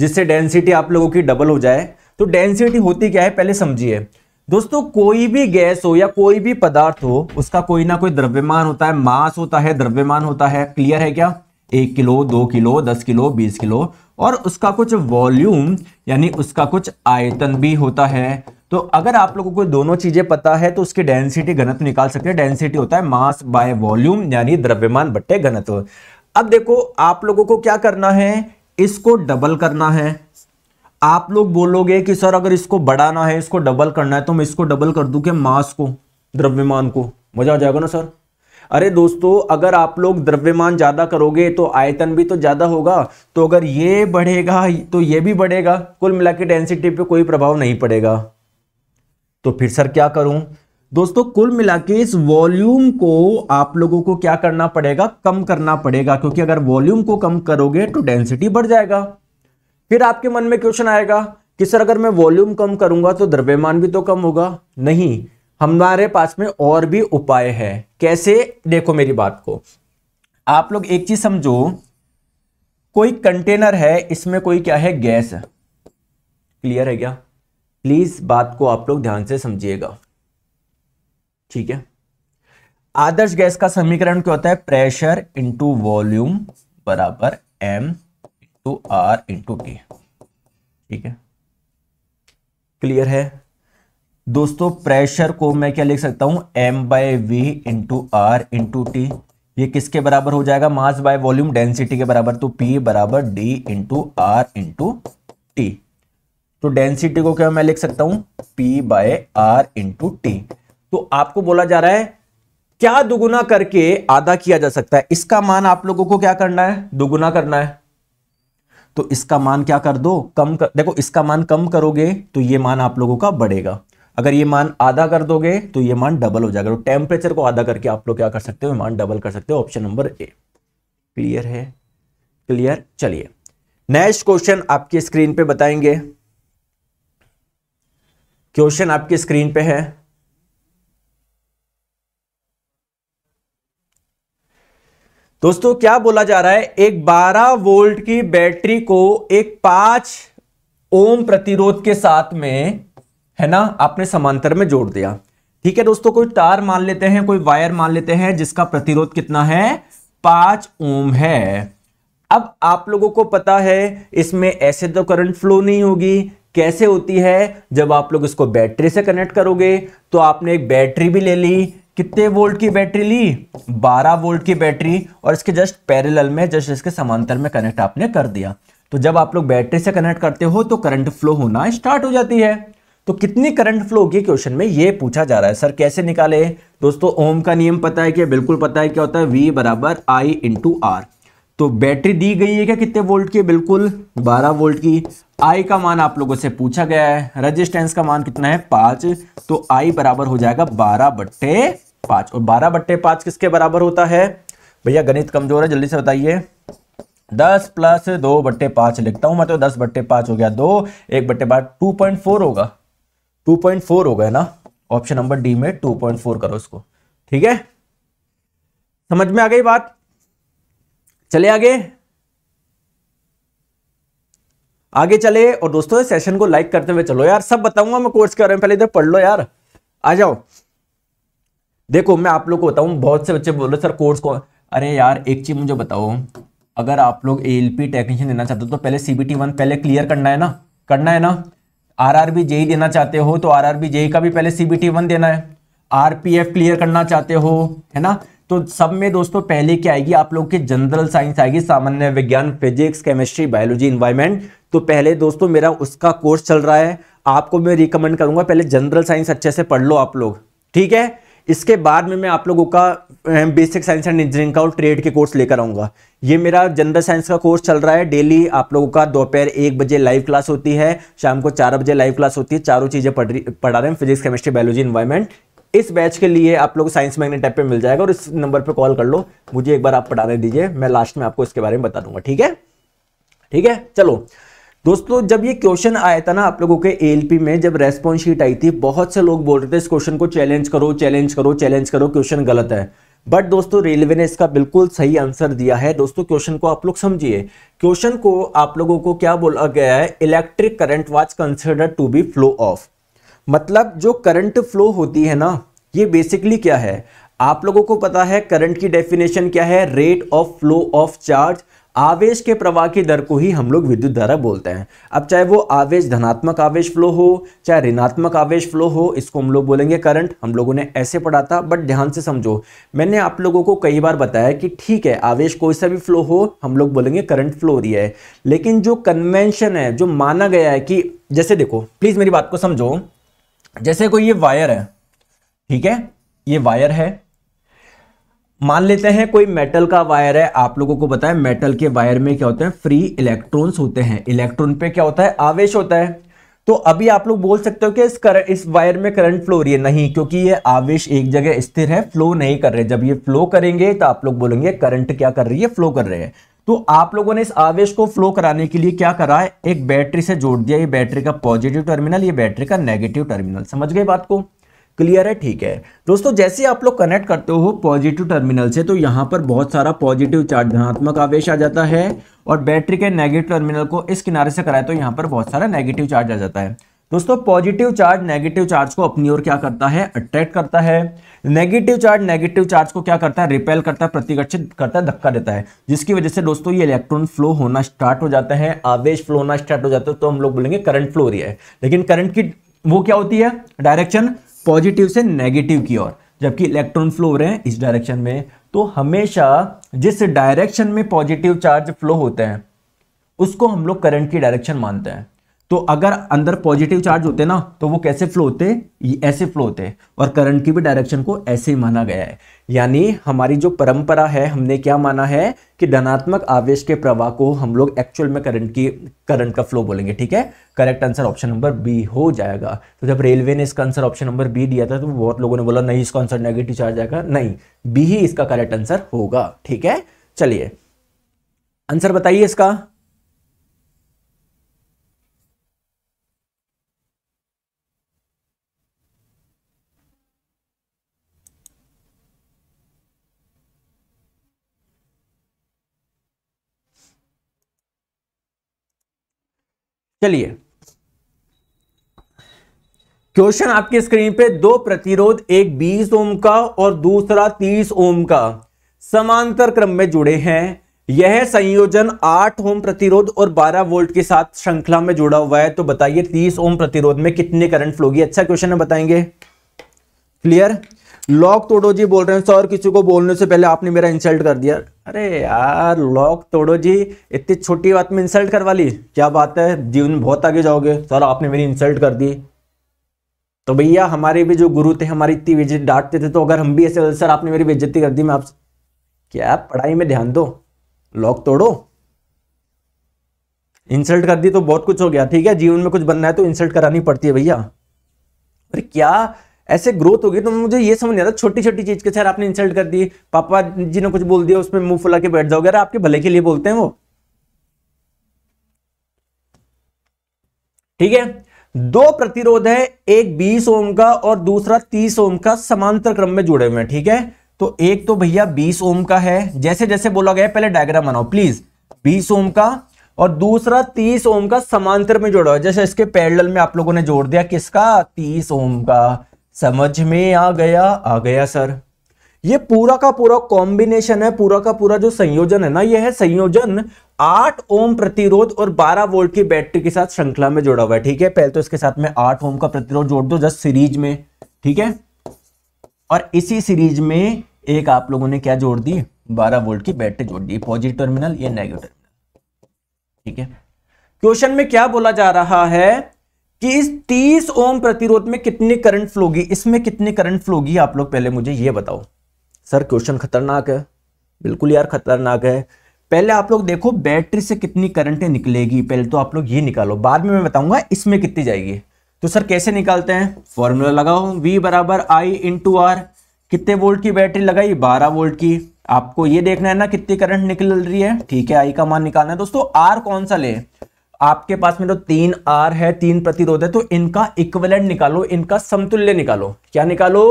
जिससे डेंसिटी आप लोगों की डबल हो जाए तो डेंसिटी होती क्या है पहले समझिए दोस्तों कोई भी गैस हो या कोई भी पदार्थ हो उसका कोई ना कोई द्रव्यमान होता है मास होता है द्रव्यमान होता है क्लियर है क्या एक किलो दो किलो दस किलो बीस किलो और उसका कुछ वॉल्यूम यानी उसका कुछ आयतन भी होता है तो अगर आप लोगों को दोनों चीजें पता है तो उसकी डेंसिटी घनत्व निकाल सकते हैं डेंसिटी होता है मास बाय वॉल्यूम यानी द्रव्यमान बट्टे घनत्व अब देखो आप लोगों को क्या करना है इसको डबल करना है आप लोग बोलोगे कि सर अगर इसको बढ़ाना है इसको डबल करना है तो मैं इसको डबल कर दूं क्या मास को द्रव्यमान को मजा आ जाएगा ना सर अरे दोस्तों अगर आप लोग द्रव्यमान ज़्यादा करोगे तो आयतन भी तो ज़्यादा होगा तो अगर ये बढ़ेगा तो ये भी बढ़ेगा कुल मिला के डेंसिटी पर कोई प्रभाव नहीं पड़ेगा तो फिर सर क्या करूं दोस्तों कुल मिला के इस वॉल्यूम को आप लोगों को क्या करना पड़ेगा कम करना पड़ेगा क्योंकि अगर वॉल्यूम को कम करोगे तो डेंसिटी बढ़ जाएगा फिर आपके मन में क्वेश्चन आएगा कि सर अगर मैं वॉल्यूम कम करूंगा तो द्रव्यमान भी तो कम होगा नहीं हमारे पास में और भी उपाय है कैसे देखो मेरी बात को आप लोग एक चीज समझो कोई कंटेनर है इसमें कोई क्या है गैस क्लियर है क्या प्लीज बात को आप लोग ध्यान से समझिएगा ठीक है आदर्श गैस का समीकरण क्या होता है प्रेशर इंटू वॉल्यूम बराबर m into R into K ठीक है क्लियर है दोस्तों प्रेशर को मैं क्या लिख सकता हूं m by v into R into T ये किसके बराबर हो जाएगा मास बाय वॉल्यूम डेंसिटी के बराबर तो पी बराबर d into R into T तो डेंसिटी को क्या मैं लिख सकता हूं P by R into T तो आपको बोला जा रहा है क्या दुगुना करके आधा किया जा सकता है इसका मान आप लोगों को क्या करना है दुगुना करना है तो इसका मान क्या कर दो कम कर देखो इसका मान कम करोगे तो ये मान आप लोगों का बढ़ेगा अगर ये मान आधा कर दोगे तो ये मान डबल हो जाएगा तो टेम्परेचर को आधा करके आप लोग क्या कर सकते हो मान डबल कर सकते हो ऑप्शन नंबर ए क्लियर है क्लियर चलिए नेक्स्ट क्वेश्चन आपकी स्क्रीन पे बताएंगे क्वेश्चन आपकी स्क्रीन पे है दोस्तों क्या बोला जा रहा है एक 12 वोल्ट की बैटरी को एक 5 ओम प्रतिरोध के साथ में है ना आपने समांतर में जोड़ दिया ठीक है दोस्तों कोई तार मान लेते हैं कोई वायर मान लेते हैं जिसका प्रतिरोध कितना है पांच ओम है अब आप लोगों को पता है इसमें ऐसे तो करंट फ्लो नहीं होगी कैसे होती है जब आप लोग इसको बैटरी से कनेक्ट करोगे तो आपने एक बैटरी भी ले ली कितने वोल्ट की बैटरी ली 12 वोल्ट की बैटरी और इसके जस्ट पैरेलल में जस्ट इसके समांतर में कनेक्ट आपने कर दिया तो जब आप लोग बैटरी से कनेक्ट करते हो तो करंट फ्लो होना स्टार्ट हो जाती है तो कितनी करंट फ्लो होगी क्वेश्चन में ये पूछा जा रहा है सर कैसे निकाले दोस्तों ओम का नियम पता है क्या बिल्कुल पता है क्या होता है वी बराबर आई इंटू आर तो बैटरी दी गई है क्या कितने वोल्ट की बिल्कुल 12 वोल्ट की आई का मान आप लोगों से पूछा गया है रजिस्टेंस का मान कितना है पांच तो आई बराबर हो जाएगा बारह बट्टे पांच और बारह बट्टे पांच किसके बराबर होता है भैया गणित कमजोर है जल्दी से बताइए दस प्लस दो बट्टे पांच लिखता हूं मैं तो दस बट्टे पांच हो गया दो एक बट्टे पांच टू पॉइंट फोर होगा टू पॉइंट फोर हो गए ना ऑप्शन नंबर डी में टू पॉइंट फोर करो इसको ठीक है समझ में आ गई बात चले आगे आगे चले और दोस्तों सेशन को लाइक करते हुए चलो यार सब बताऊंगा मैं कोर्स के बारे में पहले इधर पढ़ लो यार आ जाओ देखो मैं आप लोग को बताऊं बहुत से बच्चे बोल रहे सर कोर्स को अरे यार एक चीज मुझे बताओ अगर आप लोग ए टेक्नीशियन देना चाहते हो तो पहले सीबीटी वन पहले क्लियर करना है ना करना है ना आरआरबी जेई देना चाहते हो तो आरआरबी जेई का भी पहले सीबीटी वन देना है आरपीएफ क्लियर करना चाहते हो है ना तो सब में दोस्तों पहले क्या आएगी आप लोग की जनरल साइंस आएगी सामान्य विज्ञान फिजिक्स केमिस्ट्री बायोलॉजी इन्वायरमेंट तो पहले दोस्तों मेरा उसका कोर्स चल रहा है आपको मैं रिकमेंड करूंगा पहले जनरल साइंस अच्छे से पढ़ लो आप लोग ठीक है इसके बाद में मैं आप लोगों का बेसिक साइंस एंड इंजीनियरिंग का और ट्रेड के कोर्स लेकर आऊँगा ये मेरा जनरल साइंस का कोर्स चल रहा है डेली आप लोगों का दोपहर एक बजे लाइव क्लास होती है शाम को चार बजे लाइव क्लास होती है चारों चीज़ें पढ़ पढ़ा रहे हैं फिजिक्स केमिस्ट्री बायोलॉजी इन्वायरमेंट इस बैच के लिए आप लोग साइंस मैगनेट ऐप पर मिल जाएगा और इस नंबर पर कॉल कर लो मुझे एक बार आप पढ़ाने दीजिए मैं लास्ट में आपको इसके बारे में बता दूंगा ठीक है ठीक है चलो दोस्तों जब ये क्वेश्चन आया था ना आप लोगों के एलपी में जब रेस्पॉन्स शीट आई थी बहुत से लोग बोल रहे थे इस क्वेश्चन को चैलेंज करो चैलेंज करो चैलेंज करो क्वेश्चन गलत है बट दोस्तों रेलवे ने इसका बिल्कुल सही आंसर दिया है दोस्तों क्वेश्चन को आप लोग समझिए क्वेश्चन को आप लोगों को क्या बोला गया है electric current was consider to be flow of मतलब जो करंट फ्लो होती है ना ये बेसिकली क्या है आप लोगों को पता है करंट की डेफिनेशन क्या है rate of flow of charge आवेश के प्रवाह की दर को ही हम लोग विद्युत धारा बोलते हैं अब चाहे वो आवेश धनात्मक आवेश फ्लो हो चाहे ऋणात्मक आवेश फ्लो हो इसको हम लोग बोलेंगे करंट हम लोगों ने ऐसे पढ़ा था बट ध्यान से समझो मैंने आप लोगों को कई बार बताया कि ठीक है आवेश कोई सा भी फ्लो हो हम लोग बोलेंगे करंट फ्लो रही है लेकिन जो कन्वेंशन है जो माना गया है कि जैसे देखो प्लीज़ मेरी बात को समझो जैसे कोई ये वायर है ठीक है ये वायर है मान लेते हैं कोई मेटल का वायर है आप लोगों को बताया मेटल के वायर में क्या होते हैं फ्री इलेक्ट्रॉन्स होते हैं इलेक्ट्रॉन पे क्या होता है आवेश होता है तो अभी आप लोग बोल सकते हो कि इस कर इस वायर में करंट फ्लो रही है नहीं क्योंकि ये आवेश एक जगह स्थिर है फ्लो नहीं कर रहे जब ये फ्लो करेंगे तो आप लोग बोलेंगे करंट क्या कर रही है फ्लो कर रहे हैं तो आप लोगों ने इस आवेश को फ्लो कराने के लिए क्या करा है एक बैटरी से जोड़ दिया ये बैटरी का पॉजिटिव टर्मिनल ये बैटरी का नेगेटिव टर्मिनल समझ गए बात को क्लियर है ठीक है दोस्तों जैसे आप लोग कनेक्ट करते हो पॉजिटिव टर्मिनल से तो यहाँ पर बहुत सारा पॉजिटिव चार्ज धनात्मक आवेश आ जाता है और बैटरी के नेगेटिव टर्मिनल को इस किनारे से कराए तो यहाँ पर बहुत सारा नेगेटिव चार्ज आ जाता है दोस्तों पॉजिटिव चार्ज नेगेटिव चार्ज को अपनी ओर क्या करता है अट्रैक्ट करता है नेगेटिव चार्ज नेगेटिव चार्ज को क्या करता है रिपेल करता है प्रतिकर्षित करता है धक्का देता है जिसकी वजह से दोस्तों ये इलेक्ट्रॉन फ्लो होना स्टार्ट हो जाता है आवेश फ्लो होना स्टार्ट हो जाता है तो हम लोग बोलेंगे करंट फ्लो हो रही है लेकिन करंट की वो क्या होती है डायरेक्शन पॉजिटिव से नेगेटिव की ओर जबकि इलेक्ट्रॉन फ्लो हो रहे हैं इस डायरेक्शन में तो हमेशा जिस डायरेक्शन में पॉजिटिव चार्ज फ्लो होते हैं उसको हम लोग करंट की डायरेक्शन मानते हैं तो अगर अंदर पॉजिटिव चार्ज होते ना तो वो कैसे फ्लो होते ये ऐसे फ्लो होते और करंट की भी डायरेक्शन को ऐसे ही माना गया है यानी हमारी जो परंपरा है हमने क्या माना है कि धनात्मक आवेश के प्रवाह को हम लोग एक्चुअल में करंट की करंट का फ्लो बोलेंगे ठीक है correct answer option number B हो जाएगा तो जब रेलवे ने इसका आंसर ऑप्शन नंबर बी दिया था तो बहुत लोगों ने बोला नहीं इसका आंसर नेगेटिव चार्ज आएगा नहीं बी ही इसका करेक्ट आंसर होगा ठीक है चलिए आंसर बताइए इसका चलिए क्वेश्चन आपके स्क्रीन पे दो प्रतिरोध एक 20 ओम का और दूसरा 30 ओम का समांतर क्रम में जुड़े हैं यह संयोजन 8 ओम प्रतिरोध और 12 वोल्ट के साथ श्रृंखला में जुड़ा हुआ है तो बताइए 30 ओम प्रतिरोध में कितने करंट फ्लो अच्छा क्वेश्चन है बताएंगे क्लियर लॉक तोड़ो जी बोल रहे हैं सर किसी को बोलने से पहले आपने मेरा इंसल्ट कर दिया अरे यार लॉक तोड़ो जी इतनी छोटी बात में इंसल्ट करवा ली क्या बात है जीवन बहुत आगे जाओगे सर आपने मेरी इंसल्ट कर दी तो भैया हमारे भी जो गुरु थे हमारी इतनी बेजती डांटते थे तो अगर हम भी ऐसे सर आपने मेरी बेजती कर दी मैं आपसे क्या पढ़ाई में ध्यान दो लॉक तोड़ो इंसल्ट कर दी तो बहुत कुछ हो गया ठीक है जीवन में कुछ बनना है तो इंसल्ट करानी पड़ती है भैया अरे क्या ऐसे ग्रोथ होगी तो मुझे ये समझ नहीं आता छोटी छोटी चीज के सर आपने इंसल्ट कर दी पापा जी ने कुछ बोल दिया उसमें मुंह फुला के बैठ जाओगे अरे आपके भले के लिए बोलते हैं वो ठीक है दो प्रतिरोध है एक 20 ओम का और दूसरा 30 ओम का समांतर क्रम में जुड़े हुए हैं ठीक है तो एक तो भैया 20 ओम का है जैसे जैसे बोला गया पहले डायग्राम बनाओ प्लीज 20 ओम का और दूसरा 30 ओम का समांतर में जोड़ा हुआ जैसे इसके पैरेलल में आप लोगों ने जोड़ दिया किसका 30 ओम का समझ में आ गया आ गया सर ये पूरा का पूरा कॉम्बिनेशन है पूरा का पूरा जो संयोजन है ना यह है संयोजन आठ ओम प्रतिरोध और बारह वोल्ट की बैटरी के साथ श्रृंखला में जोड़ा हुआ है ठीक है पहले तो इसके साथ में आठ ओम का प्रतिरोध जोड़ दो जस्ट सीरीज में ठीक है और इसी सीरीज में एक आप लोगों ने क्या जोड़ दी बारह वोल्ट की बैटरी जोड़ दी पॉजिटिव टर्मिनल या नेगेटिव टर्मिनल ठीक है क्वेश्चन में क्या बोला जा रहा है कि इस 30 ओम प्रतिरोध में कितनी करंट फ्लोगी इसमें कितनी करंट फ्लोगी आप लोग पहले मुझे ये बताओ सर क्वेश्चन खतरनाक है बिल्कुल यार खतरनाक है पहले आप लोग देखो बैटरी से कितनी करंटें निकलेगी पहले तो आप लोग ये निकालो बाद में मैं बताऊंगा इसमें कितनी जाएगी तो सर कैसे निकालते हैं फॉर्मूला लगाओ V बराबर आई टू आर कितने वोल्ट की बैटरी लगाई 12 वोल्ट की आपको ये देखना है ना कितनी करंट निकल रही है ठीक है आई का मान निकालना है दोस्तों आर कौन सा ले आपके पास में जो तो तीन आर है तीन प्रतिरोध है तो इनका इक्वलेंट निकालो इनका समतुल्य निकालो क्या निकालो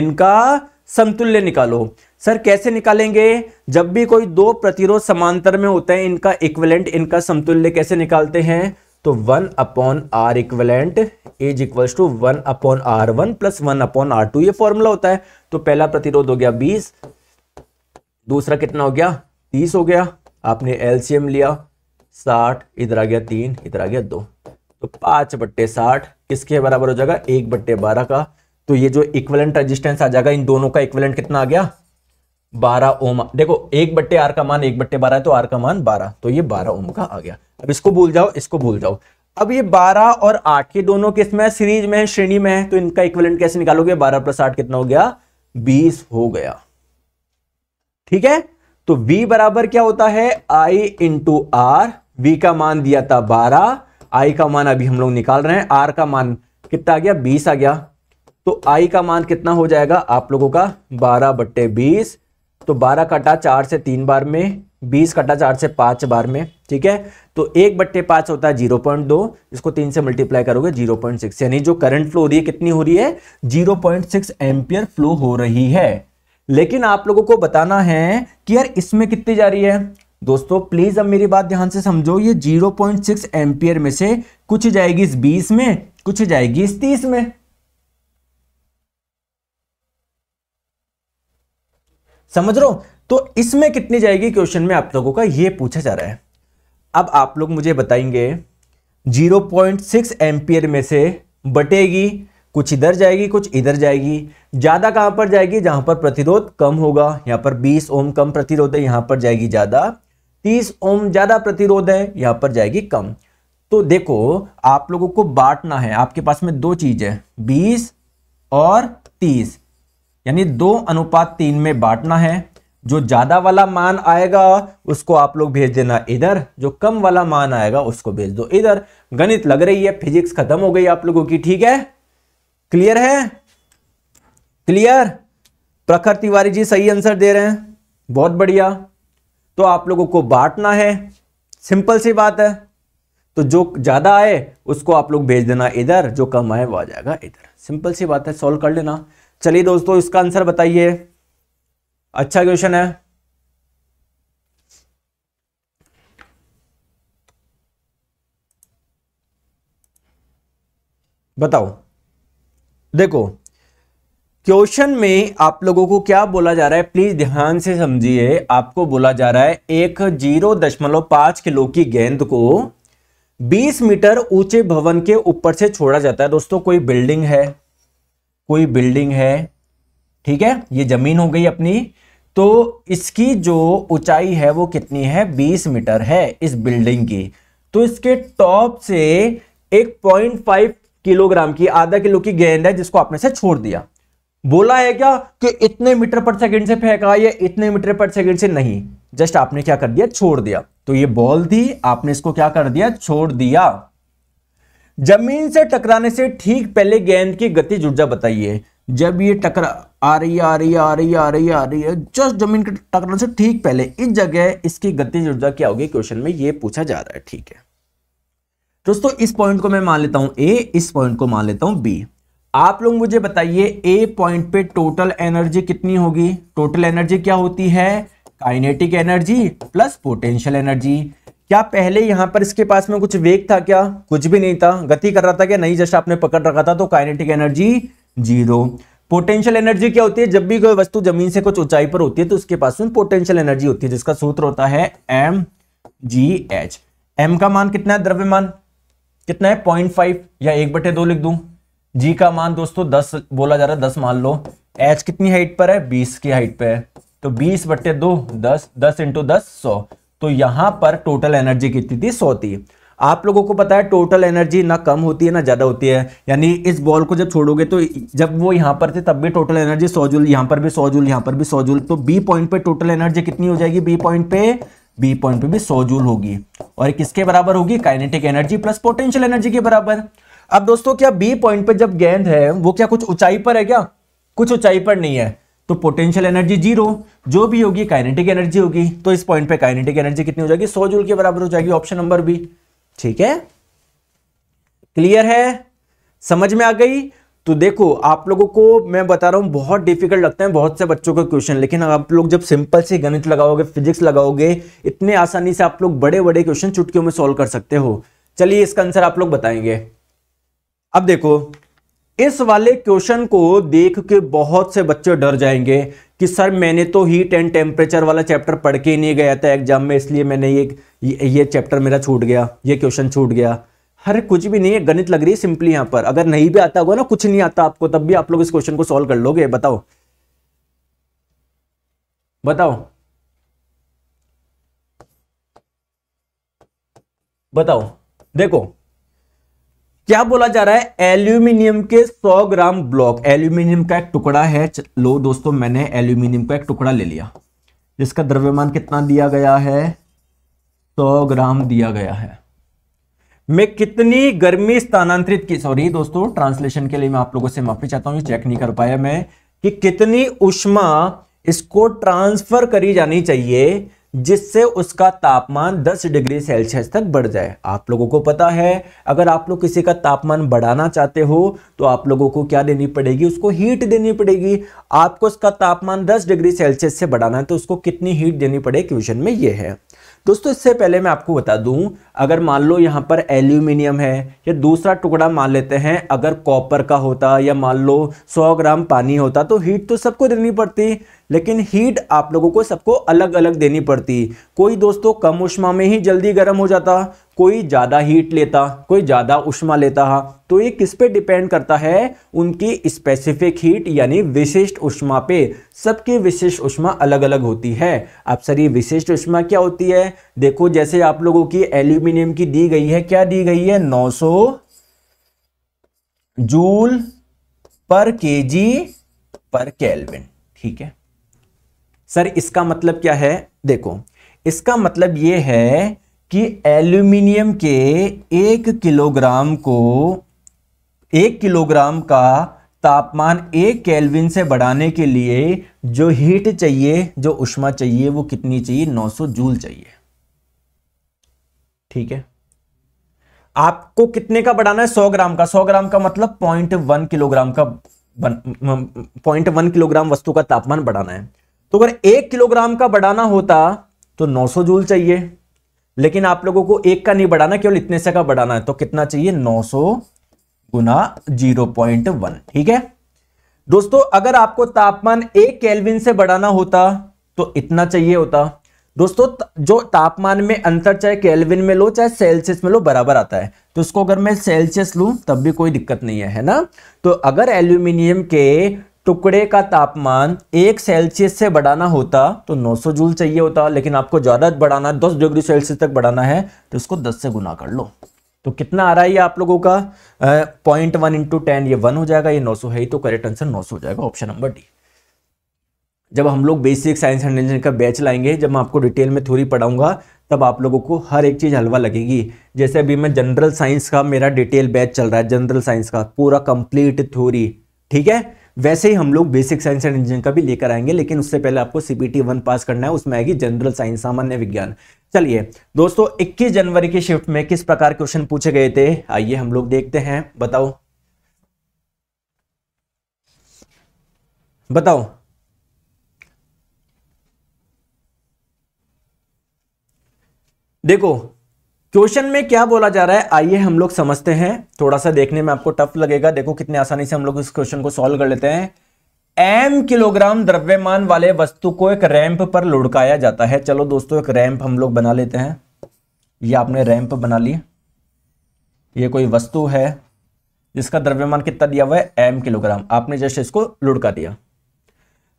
इनका समतुल्य निकालो सर कैसे निकालेंगे जब भी कोई दो प्रतिरोध समांतर में होते हैं इनका इक्वलेंट इनका समतुल्य कैसे निकालते हैं तो one upon R equivalent is equal to one upon R one plus one upon R two ये फॉर्मूला होता है तो पहला प्रतिरोध हो गया बीस दूसरा कितना हो गया तीस हो गया आपने एलसीएम लिया साठ इधर आ गया तीन इधर आ गया दो तो पांच बट्टे साठ किसके बराबर हो जाएगा एक बट्टे बारह का तो ये जो इक्वलेंट रेजिस्टेंस आ जाएगा इन दोनों का इक्वलेंट कितना आ गया बारह ओम देखो एक बट्टे आर का मान एक बट्टे बारह है तो आर का मान बारह तो ये बारह ओम का आ गया अब इसको भूल जाओ इसको भूल जाओ अब ये बारह और आठ ये दोनों किस में सीरीज में है श्रेणी में है तो इनका इक्वलेंट कैसे निकालोगे बारह प्लस आठ कितना हो गया बीस हो गया ठीक है तो V बराबर क्या होता है I इंटू आर V का मान दिया था बारह आई का मान अभी हम लोग निकाल रहे हैं आर का मान कितना आ गया बीस आ गया तो आई का मान कितना हो जाएगा आप लोगों का बारह बट्टे बीस तो बारह कटा चार से तीन बार में बीस कटा चार से पाँच बार में ठीक है तो एक बट्टे पांच होता है जीरो पॉइंट दो इसको तीन से मल्टीप्लाई करोगे जीरो पॉइंट सिक्स यानी जो करंट फ्लो हो रही है कितनी हो रही है zero point six ampere flow हो रही है लेकिन आप लोगों को बताना है कि यार इसमें कितनी जा रही है दोस्तों प्लीज़ अब मेरी बात ध्यान से समझो ये 0.6 पॉइंट में से कुछ जाएगी इस बीस में कुछ जाएगी इस तीस में समझ रहे हो तो इसमें कितनी जाएगी क्वेश्चन में आप लोगों का ये पूछा जा रहा है अब आप लोग मुझे बताएंगे 0.6 पॉइंट में से बटेगी कुछ इधर जाएगी कुछ इधर जाएगी ज़्यादा कहां पर जाएगी जहां पर प्रतिरोध कम होगा यहां पर 20 ओम कम प्रतिरोध है यहां पर जाएगी ज़्यादा तीस ओम ज्यादा प्रतिरोध है यहां पर जाएगी कम तो देखो आप लोगों को बांटना है आपके पास में दो चीज है बीस और तीस यानी दो अनुपात तीन में बांटना है जो ज्यादा वाला मान आएगा उसको आप लोग भेज देना इधर जो कम वाला मान आएगा उसको भेज दो इधर गणित लग रही है फिजिक्स खत्म हो गई आप लोगों की ठीक है क्लियर है क्लियर प्रखर तिवारी जी सही आंसर दे रहे हैं बहुत बढ़िया तो आप लोगों को बांटना है सिंपल सी बात है तो जो ज़्यादा आए उसको आप लोग भेज देना इधर जो कम आए वो आ जाएगा इधर सिंपल सी बात है सॉल्व कर लेना चलिए दोस्तों इसका आंसर बताइए अच्छा क्वेश्चन है बताओ देखो क्वेश्चन में आप लोगों को क्या बोला जा रहा है प्लीज ध्यान से समझिए आपको बोला जा रहा है एक जीरो दशमलव पांच किलो की गेंद को 20 मीटर ऊंचे भवन के ऊपर से छोड़ा जाता है दोस्तों कोई बिल्डिंग है कोई बिल्डिंग है ठीक है ये जमीन हो गई अपनी तो इसकी जो ऊंचाई है वो कितनी है 20 मीटर है इस बिल्डिंग की तो इसके टॉप से 1.5 किलोग्राम की आधा किलो की गेंद है जिसको आपने से छोड़ दिया बोला है क्या कि इतने मीटर पर सेकंड से फेंका या इतने मीटर पर सेकंड से नहीं जस्ट आपने क्या कर दिया छोड़ दिया तो ये बॉल थी आपने इसको क्या कर दिया छोड़ दिया जमीन से टकराने से ठीक पहले गेंद की गति ऊर्जा बताइए जब ये टकरा आ रही आ रही आ रही आ रही आ रही है जस्ट जमीन के टकराने से ठीक पहले इस जगह इसकी गति ऊर्जा क्या होगी क्वेश्चन में ये पूछा जा रहा है ठीक है दोस्तों इस पॉइंट को मैं मान लेता हूं ए इस पॉइंट को मान लेता हूं बी आप लोग मुझे बताइए ए पॉइंट पे टोटल एनर्जी कितनी होगी टोटल एनर्जी क्या होती है kinetic energy plus potential energy क्या पहले यहां पर इसके पास में कुछ वेग था क्या कुछ भी नहीं था गति कर रहा था क्या नहीं जस्ट आपने पकड़ रखा था तो kinetic energy zero potential energy क्या होती है जब भी कोई वस्तु जमीन से कुछ ऊंचाई पर होती है तो उसके पास में पोटेंशियल एनर्जी होती है जिसका सूत्र होता है एम जी एच एम का मान कितना है द्रव्यमान कितना है पॉइंट फाइव या एक बटे दो लिख दूं जी का मान दोस्तों दस बोला जा रहा है दस मान लो एच कितनी हाइट पर है बीस की हाइट पर है तो बीस बट्टे दो दस दस इंटू दस सौ तो यहां पर टोटल एनर्जी कितनी थी सौ थी आप लोगों को पता है टोटल एनर्जी ना कम होती है ना ज़्यादा होती है यानी इस बॉल को जब छोड़ोगे तो जब वो यहां पर थे तब भी टोटल एनर्जी सौ जूल यहां पर भी सौ जूल यहां पर भी सौ जूल तो बी पॉइंट पे टोटल एनर्जी कितनी हो जाएगी बी पॉइंट पे बी पॉइंट पे भी सौ जूल होगी और किसके बराबर होगी kinetic energy plus potential energy के बराबर अब दोस्तों क्या बी पॉइंट पर जब गेंद है वो क्या कुछ ऊंचाई पर है क्या कुछ ऊंचाई पर नहीं है तो पोटेंशियल एनर्जी जीरो जो भी होगी काइनेटिक एनर्जी होगी तो इस पॉइंट पे काइनेटिक एनर्जी कितनी हो जाएगी सौ जूल के बराबर हो जाएगी ऑप्शन नंबर बी ठीक है क्लियर है समझ में आ गई तो देखो आप लोगों को मैं बता रहा हूं बहुत डिफिकल्ट लगता है बहुत से बच्चों के क्वेश्चन लेकिन आप लोग जब सिंपल से गणित लगाओगे फिजिक्स लगाओगे इतने आसानी से आप लोग बड़े बड़े क्वेश्चन चुटकियों में सोल्व कर सकते हो चलिए इसका आंसर आप लोग बताएंगे अब देखो इस वाले क्वेश्चन को देख के बहुत से बच्चे डर जाएंगे कि सर मैंने तो हीट एंड टेम्परेचर वाला चैप्टर पढ़ के नहीं गया था एग्जाम में इसलिए मैंने ये ये चैप्टर मेरा छूट गया ये क्वेश्चन छूट गया हर कुछ भी नहीं है गणित लग रही है सिंपली यहां पर अगर नहीं भी आता होगा ना कुछ नहीं आता आपको तब भी आप लोग इस क्वेश्चन को सॉल्व कर लोगे बताओ बताओ बताओ देखो क्या बोला जा रहा है एल्यूमिनियम के 100 ग्राम ब्लॉक एल्यूमिनियम का एक टुकड़ा है लो दोस्तों मैंने एल्यूमिनियम का एक टुकड़ा ले लिया जिसका द्रव्यमान कितना दिया गया है 100 ग्राम दिया गया है मैं कितनी गर्मी स्थानांतरित की सॉरी दोस्तों ट्रांसलेशन के लिए मैं आप लोगों से माफी चाहता हूं चेक नहीं कर पाया मैं कि कितनी उष्मा इसको ट्रांसफर करी जानी चाहिए जिससे उसका तापमान 10 डिग्री सेल्सियस तक बढ़ जाए आप लोगों को पता है अगर आप लोग किसी का तापमान बढ़ाना चाहते हो तो आप लोगों को क्या देनी पड़ेगी उसको हीट देनी पड़ेगी आपको उसका तापमान 10 डिग्री सेल्सियस से बढ़ाना है तो उसको कितनी हीट देनी पड़ेगी क्वेश्चन में ये है दोस्तों इससे पहले मैं आपको बता दूं अगर मान लो यहाँ पर एल्यूमिनियम है या दूसरा टुकड़ा मान लेते हैं अगर कॉपर का होता या मान लो 100 ग्राम पानी होता तो हीट तो सबको देनी पड़ती लेकिन हीट आप लोगों को सबको अलग अलग देनी पड़ती कोई दोस्तों कम उष्मा में ही जल्दी गर्म हो जाता कोई ज़्यादा हीट लेता कोई ज़्यादा उष्मा लेता तो ये किस पे डिपेंड करता है उनकी स्पेसिफिक हीट यानी विशिष्ट उष्मा पे सबकी विशिष्ट उष्मा अलग अलग होती है अब सर ये विशिष्ट उष्मा क्या होती है देखो जैसे आप लोगों की एल्यूमिनियम की दी गई है क्या दी गई है नौ जूल पर के पर कैलविन ठीक है सर इसका मतलब क्या है देखो इसका मतलब ये है कि एल्यूमिनियम के एक किलोग्राम को एक किलोग्राम का तापमान एक केल्विन से बढ़ाने के लिए जो हीट चाहिए जो उष्मा चाहिए वो कितनी चाहिए 900 जूल चाहिए ठीक है आपको कितने का बढ़ाना है 100 ग्राम का 100 ग्राम का मतलब वन किलोग्राम का पॉइंट वन किलोग्राम वस्तु का तापमान बढ़ाना है तो अगर एक किलोग्राम का बढ़ाना होता तो 900 जूल चाहिए लेकिन आप लोगों को एक का नहीं बढ़ाना केवल इतने से का बढ़ाना है तो कितना चाहिए 900 गुना जीरो ठीक है दोस्तों अगर आपको तापमान एक केल्विन से बढ़ाना होता तो इतना चाहिए होता दोस्तों जो तापमान में अंतर चाहे केल्विन में लो चाहे सेल्सियस में लो बराबर आता है तो उसको अगर मैं सेल्सियस लू तब भी कोई दिक्कत नहीं है है ना तो अगर एल्यूमिनियम के टुकड़े का तापमान एक सेल्सियस से बढ़ाना होता तो 900 जूल चाहिए होता लेकिन आपको ज़्यादा बढ़ाना दस डिग्री सेल्सियस तक बढ़ाना है तो इसको दस से गुना कर लो तो कितना आ रहा है ये आप लोगों का पॉइंट वन इंटू टेन ये वन हो जाएगा ये 900 है ही तो करेक्ट आंसर 900 हो जाएगा ऑप्शन नंबर डी जब हम लोग बेसिक साइंस एंड इंजीनियरिंग का बैच लाएंगे जब मैं आपको डिटेल में थोड़ी पढ़ाऊंगा तब आप लोगों को हर एक चीज़ हलवा लगेगी जैसे अभी मैं जनरल साइंस का मेरा डिटेल बैच चल रहा है जनरल साइंस का पूरा कंप्लीट थ्योरी ठीक है वैसे ही हम लोग बेसिक साइंस एंड इंजीनियरिंग का भी लेकर आएंगे लेकिन उससे पहले आपको सीपीटी वन पास करना है उसमें आएगी जनरल साइंस सामान्य विज्ञान चलिए दोस्तों इक्कीस जनवरी के शिफ्ट में किस प्रकार क्वेश्चन पूछे गए थे आइए हम लोग देखते हैं बताओ बताओ देखो क्वेश्चन में क्या बोला जा रहा है आइए हम लोग समझते हैं थोड़ा सा देखने में आपको टफ लगेगा देखो कितने आसानी से हम लोग इस क्वेश्चन को सॉल्व कर लेते हैं एम किलोग्राम द्रव्यमान वाले वस्तु को एक रैंप पर लुढ़काया जाता है चलो दोस्तों एक रैंप हम लोग बना लेते हैं ये आपने रैंप बना लिया ये कोई वस्तु है जिसका द्रव्यमान कितना दिया हुआ है एम किलोग्राम आपने जस्ट इसको लुढ़का दिया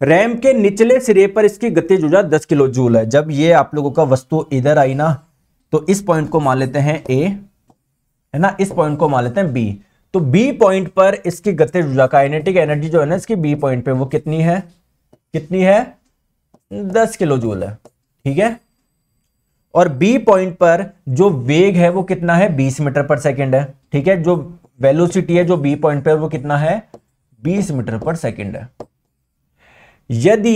रैम के निचले सिरे पर इसकी गति जुजा दस किलो जूल है जब ये आप लोगों का वस्तु इधर आई ना तो इस पॉइंट को मान लेते हैं ए है ना इस पॉइंट को मान लेते हैं बी तो बी पॉइंट पर इसकी गतिज ऊर्जा काइनेटिक एनर्जी जो है ना इसकी बी पॉइंट पे वो कितनी है कितनी है दस किलो जूल है ठीक है और बी पॉइंट पर जो वेग है वो कितना है बीस मीटर पर सेकेंड है ठीक है जो वेलोसिटी है जो बी पॉइंट पर वो कितना है बीस मीटर पर सेकेंड है यदि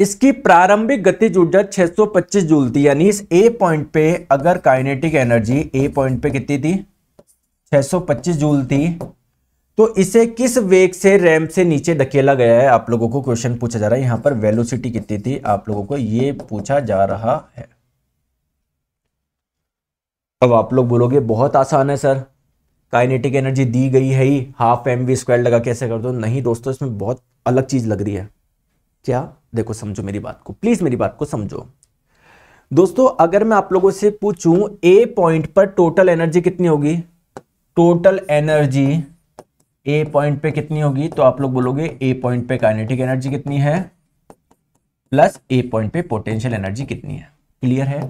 इसकी प्रारंभिक गतिज ऊर्जा 625 जूल थी यानी इस ए पॉइंट पे अगर काइनेटिक एनर्जी ए पॉइंट पे कितनी थी 625 जूल थी तो इसे किस वेग से रैम से नीचे धकेला गया है आप लोगों को क्वेश्चन पूछा जा रहा है यहां पर वेलोसिटी कितनी थी आप लोगों को ये पूछा जा रहा है अब आप लोग बोलोगे बहुत आसान है सर काइनेटिक एनर्जी दी गई है ही हाफ एम वी स्क्वायर लगा कैसे कर दो नहीं दोस्तों इसमें बहुत अलग चीज़ लग रही है क्या देखो समझो मेरी बात को प्लीज मेरी बात को समझो दोस्तों अगर मैं आप लोगों से पूछूं ए पॉइंट पर टोटल एनर्जी कितनी होगी टोटल एनर्जी ए पॉइंट पे कितनी होगी तो आप लोग बोलोगे ए पॉइंट पे काइनेटिक एनर्जी कितनी है प्लस ए पॉइंट पे पोटेंशियल एनर्जी कितनी है क्लियर है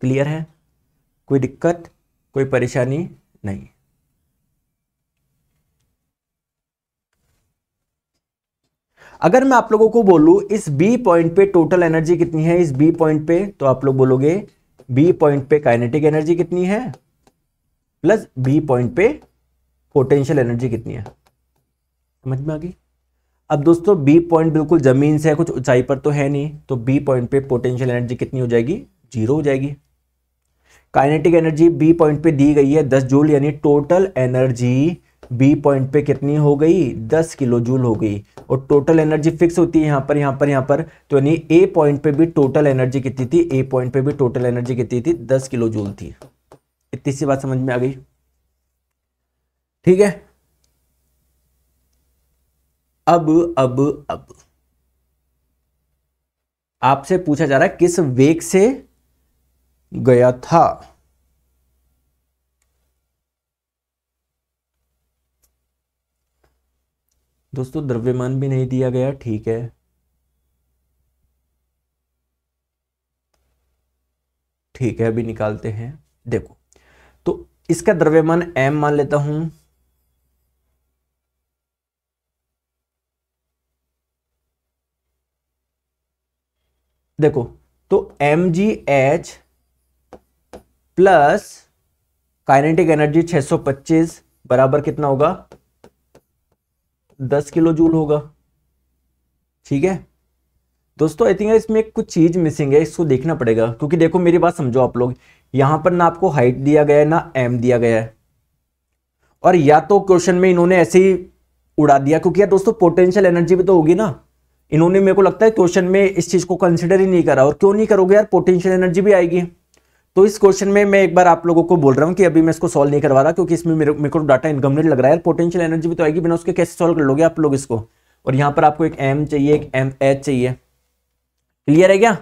क्लियर है कोई दिक्कत कोई परेशानी नहीं अगर मैं आप लोगों को बोलूं इस बी पॉइंट पे टोटल एनर्जी कितनी है इस बी पॉइंट पे तो आप लोग बोलोगे बी पॉइंट पे काइनेटिक एनर्जी कितनी है प्लस बी पॉइंट पे पोटेंशियल एनर्जी कितनी है समझ में आ गई अब दोस्तों बी पॉइंट बिल्कुल ज़मीन से है कुछ ऊंचाई पर तो है नहीं तो बी पॉइंट पे पोटेंशियल एनर्जी कितनी हो जाएगी जीरो हो जाएगी काइनेटिक एनर्जी बी पॉइंट पे दी गई है दस जूल यानी टोटल एनर्जी बी पॉइंट पे कितनी हो गई दस किलो जूल हो गई और टोटल एनर्जी फिक्स होती है यहाँ पर यहाँ पर यहाँ पर तो यानी ए पॉइंट पे भी टोटल एनर्जी कितनी थी ए पॉइंट पे भी टोटल एनर्जी कितनी थी दस किलो जूल थी इतनी सी बात समझ में आ गई ठीक है अब अब अब आपसे पूछा जा रहा है किस वेग से गया था दोस्तों द्रव्यमान भी नहीं दिया गया ठीक है ठीक है अभी निकालते हैं देखो तो इसका द्रव्यमान एम मान लेता हूं देखो तो M G H plus kinetic energy 625 बराबर कितना होगा दस किलो जूल होगा ठीक है दोस्तों आई थिंक इसमें कुछ चीज़ मिसिंग है इसको देखना पड़ेगा क्योंकि देखो मेरी बात समझो आप लोग यहां पर ना आपको हाइट दिया गया है ना एम दिया गया है और या तो क्वेश्चन में इन्होंने ऐसे ही उड़ा दिया क्योंकि यार दोस्तों पोटेंशियल एनर्जी भी तो होगी ना इन्होंने मेरे को लगता है क्वेश्चन में इस चीज़ को कंसिडर ही नहीं करा और क्यों नहीं करोगे यार पोटेंशियल एनर्जी भी आएगी तो इस क्वेश्चन में मैं एक बार आप लोगों को बोल रहा हूँ कि अभी मैं इसको सॉल्व नहीं करवा रहा क्योंकि इसमें मेरे, मेरे को डाटा इनकम नहीं लग रहा है पोटेंशियल एनर्जी भी तो आएगी बिना उसके कैसे सॉल्व कर लोगे आप लोग इसको और यहाँ पर आपको एक एम चाहिए एक एम एच चाहिए क्लियर है क्या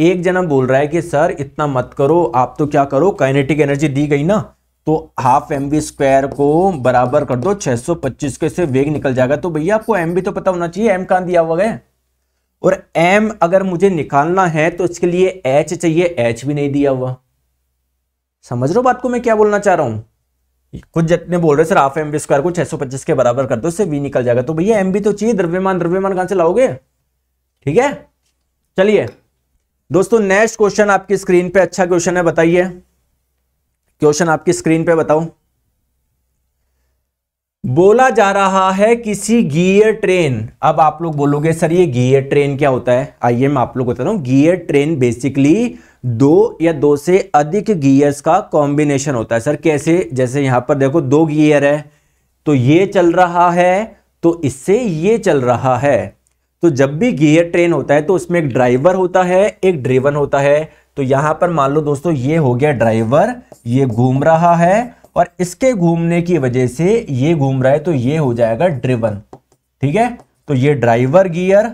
एक जना बोल रहा है कि सर इतना मत करो आप तो क्या करो काइनेटिक एनर्जी दी गई ना तो हाफ एम बी स्क्वायर को बराबर कर दो 625 के से वेग निकल जाएगा तो भैया आपको एम तो पता होना चाहिए एम कहां दिया हुआ है और एम अगर मुझे निकालना है तो इसके लिए एच चाहिए एच भी नहीं दिया हुआ समझ रहे हो बात को मैं क्या बोलना चाह रहा हूं कुछ जितने बोल रहे sir half M B square को 625 के बराबर कर दो इससे वी निकल जाएगा तो भैया एम तो चाहिए द्रव्यमान द्रव्यमान कहां से लाओगे ठीक है चलिए दोस्तों नेक्स्ट क्वेश्चन आपकी स्क्रीन पे अच्छा क्वेश्चन है बताइए क्वेश्चन आपकी स्क्रीन पे बताऊं बोला जा रहा है किसी गियर ट्रेन अब आप लोग बोलोगे सर ये गियर ट्रेन क्या होता है आइए मैं आप लोग बता रहा गियर ट्रेन बेसिकली दो या दो से अधिक गियर्स का कॉम्बिनेशन होता है सर कैसे जैसे यहां पर देखो दो गियर है तो ये चल रहा है तो इससे ये चल रहा है तो जब भी गियर ट्रेन होता है तो उसमें एक ड्राइवर होता है एक ड्रिवन होता है तो यहां पर मान लो दोस्तों ये हो गया ड्राइवर ये घूम रहा है और इसके घूमने की वजह से ये घूम रहा है तो ये हो जाएगा ड्रिवन ठीक है तो ये ड्राइवर गियर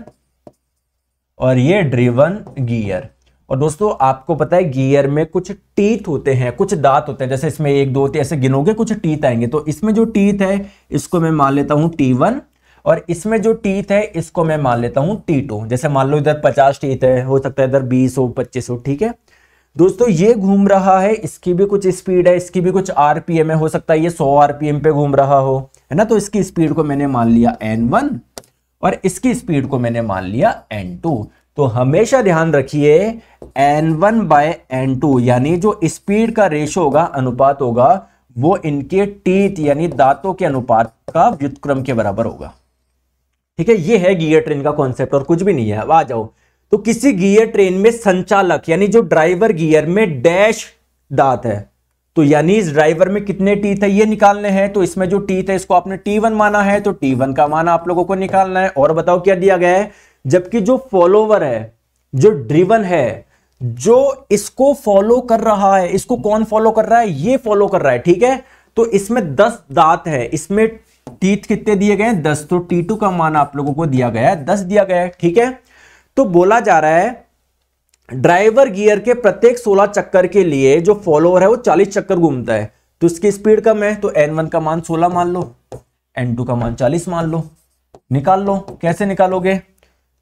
और ये ड्रिवन गियर और दोस्तों आपको पता है गियर में कुछ टीथ होते हैं कुछ दांत होते हैं जैसे इसमें एक दो तीन ऐसे गिनोगे कुछ टीथ आएंगे तो इसमें जो टीथ है इसको मैं मान लेता हूं टी वन और इसमें जो टीथ है इसको मैं मान लेता हूं टी टू जैसे मान लो इधर पचास टीथ है हो सकता है इधर बीस हो पच्चीस हो ठीक है दोस्तों ये घूम रहा है इसकी भी कुछ स्पीड है इसकी भी कुछ आरपीएम है हो सकता है ये सौ आरपीएम पे घूम रहा हो है ना तो इसकी स्पीड को मैंने मान लिया एन वन और इसकी स्पीड को मैंने मान लिया एन टू तो हमेशा ध्यान रखिए N one by N two यानी जो स्पीड का रेशो होगा अनुपात होगा वो इनके टीथ यानी दांतों के अनुपात का व्युतक्रम के बराबर होगा ठीक है ये है गियर ट्रेन का कॉन्सेप्ट और कुछ भी नहीं है अब आ जाओ तो किसी गियर ट्रेन में संचालक यानी जो ड्राइवर गियर में डैश दात है तो यानी इस ड्राइवर में कितने टीथ है ये निकालने हैं तो इसमें जो टीथ है इसको आपने टी वन माना है तो टी वन का माना आप लोगों को निकालना है और बताओ क्या दिया गया है जबकि जो फॉलोवर है जो ड्रिवन है जो इसको फॉलो कर रहा है इसको कौन फॉलो कर रहा है ये फॉलो कर रहा है ठीक है तो इसमें दस दांत है इसमें टीथ कितने दिए गए दस तो टी टू का मान आप लोगों को दिया गया है दस दिया गया है ठीक है तो बोला जा रहा है ड्राइवर गियर के प्रत्येक 16 चक्कर के लिए जो फॉलोअर है वो 40 चक्कर घूमता है तो इसकी स्पीड कम है तो एन वन का मान 16 मान लो एन टू का मान 40 मान लो निकाल लो कैसे निकालोगे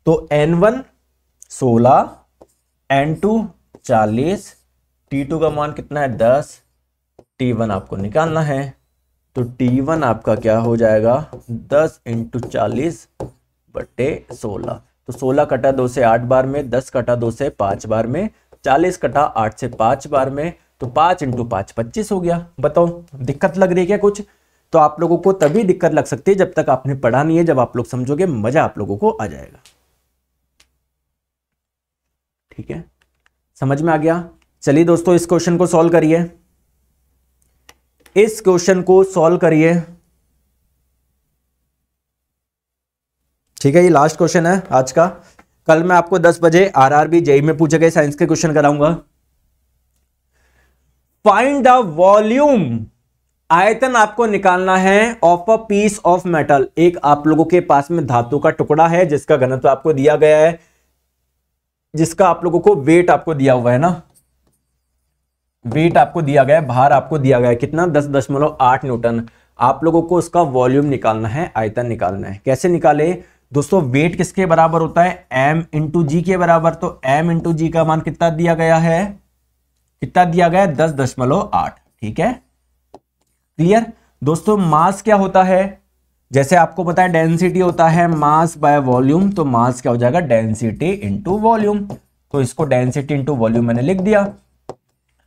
तो एन वन सोलह एन टू चालीस टी टू का मान कितना है 10 वन आपको निकालना है तो टी वन आपका क्या हो जाएगा दस इंटू चालीस बटे सोलह तो सोलह कटा दो से आठ बार में दस कटा दो से पांच बार में चालीस कटा आठ से पांच बार में तो पांच इंटू पांच पच्चीस हो गया बताओ दिक्कत लग रही है क्या कुछ तो आप लोगों को तभी दिक्कत लग सकती है जब तक आपने पढ़ा नहीं है जब आप लोग समझोगे मजा आप लोगों को आ जाएगा ठीक है समझ में आ गया चलिए दोस्तों इस क्वेश्चन को सॉल्व करिए इस क्वेश्चन को सॉल्व करिए ठीक है ये लास्ट क्वेश्चन है आज का कल मैं आपको 10 बजे आरआरबी जेई में पूछे गए साइंस के क्वेश्चन कराऊंगा फाइंड द वॉल्यूम आयतन आपको निकालना है of a piece of metal एक आप लोगों के पास में धातु का टुकड़ा है जिसका घनत्व आपको दिया गया है जिसका आप लोगों को वेट आपको दिया हुआ है ना वेट आपको दिया गया है भार आपको दिया गया है कितना दस दशमलव आठ न्यूटन आप लोगों को उसका वॉल्यूम निकालना है आयतन निकालना है कैसे निकाले दोस्तों वेट किसके बराबर होता है एम इंटू जी के बराबर तो एम इंटू जी का मान कितना दिया गया है कितना दिया गया है दस दशमलव आठ ठीक है क्लियर दोस्तों मास क्या होता है जैसे आपको पता है डेंसिटी होता है मास बाय वॉल्यूम तो मास क्या हो जाएगा डेंसिटी इंटू वॉल्यूम तो इसको डेंसिटी इंटू वॉल्यूम मैंने लिख दिया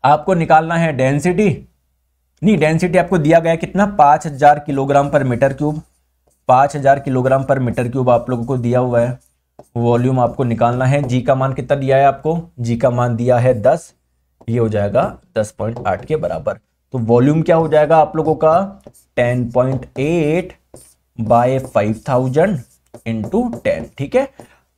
आपको निकालना है डेंसिटी नहीं डेंसिटी आपको दिया गया कितना पाँच हज़ार किलोग्राम पर मीटर क्यूब पाँच हज़ार किलोग्राम पर मीटर क्यूब आप लोगों को दिया हुआ है वॉल्यूम आपको निकालना है जी का मान कितना दिया है आपको जी का मान दिया है दस ये हो जाएगा दस पॉइंट आठ के बराबर तो वॉल्यूम क्या हो जाएगा आप लोगों का ten point eight by five thousand into ten ठीक है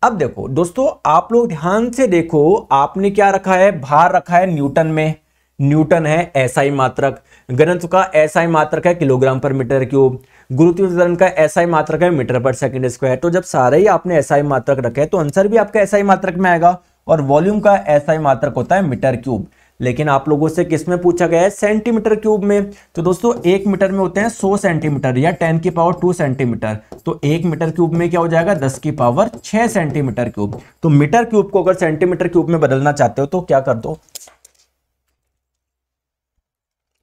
अब देखो दोस्तों आप लोग ध्यान से देखो आपने क्या रखा है भार रखा है न्यूटन में न्यूटन है ऐसा ही मात्रक गणत्व का ऐसा ही मात्रक है किलोग्राम पर मीटर क्यूब गुरुत्वाकर्षण का ऐसा ही मात्रक है मीटर पर सेकंड स्क्वायर तो जब सारे ही आपने ऐसा ही मात्रक रखे तो आंसर भी आपका ऐसा ही मात्रक में आएगा और वॉल्यूम का ऐसा ही मात्रक होता है मीटर क्यूब लेकिन आप लोगों से किस में पूछा गया है सेंटीमीटर क्यूब में तो दोस्तों एक मीटर में होते हैं सौ सेंटीमीटर या टेन की पावर टू सेंटीमीटर तो एक मीटर क्यूब में क्या हो जाएगा दस की पावर छः सेंटीमीटर क्यूब तो मीटर क्यूब को अगर सेंटीमीटर क्यूब में बदलना चाहते हो तो क्या कर दो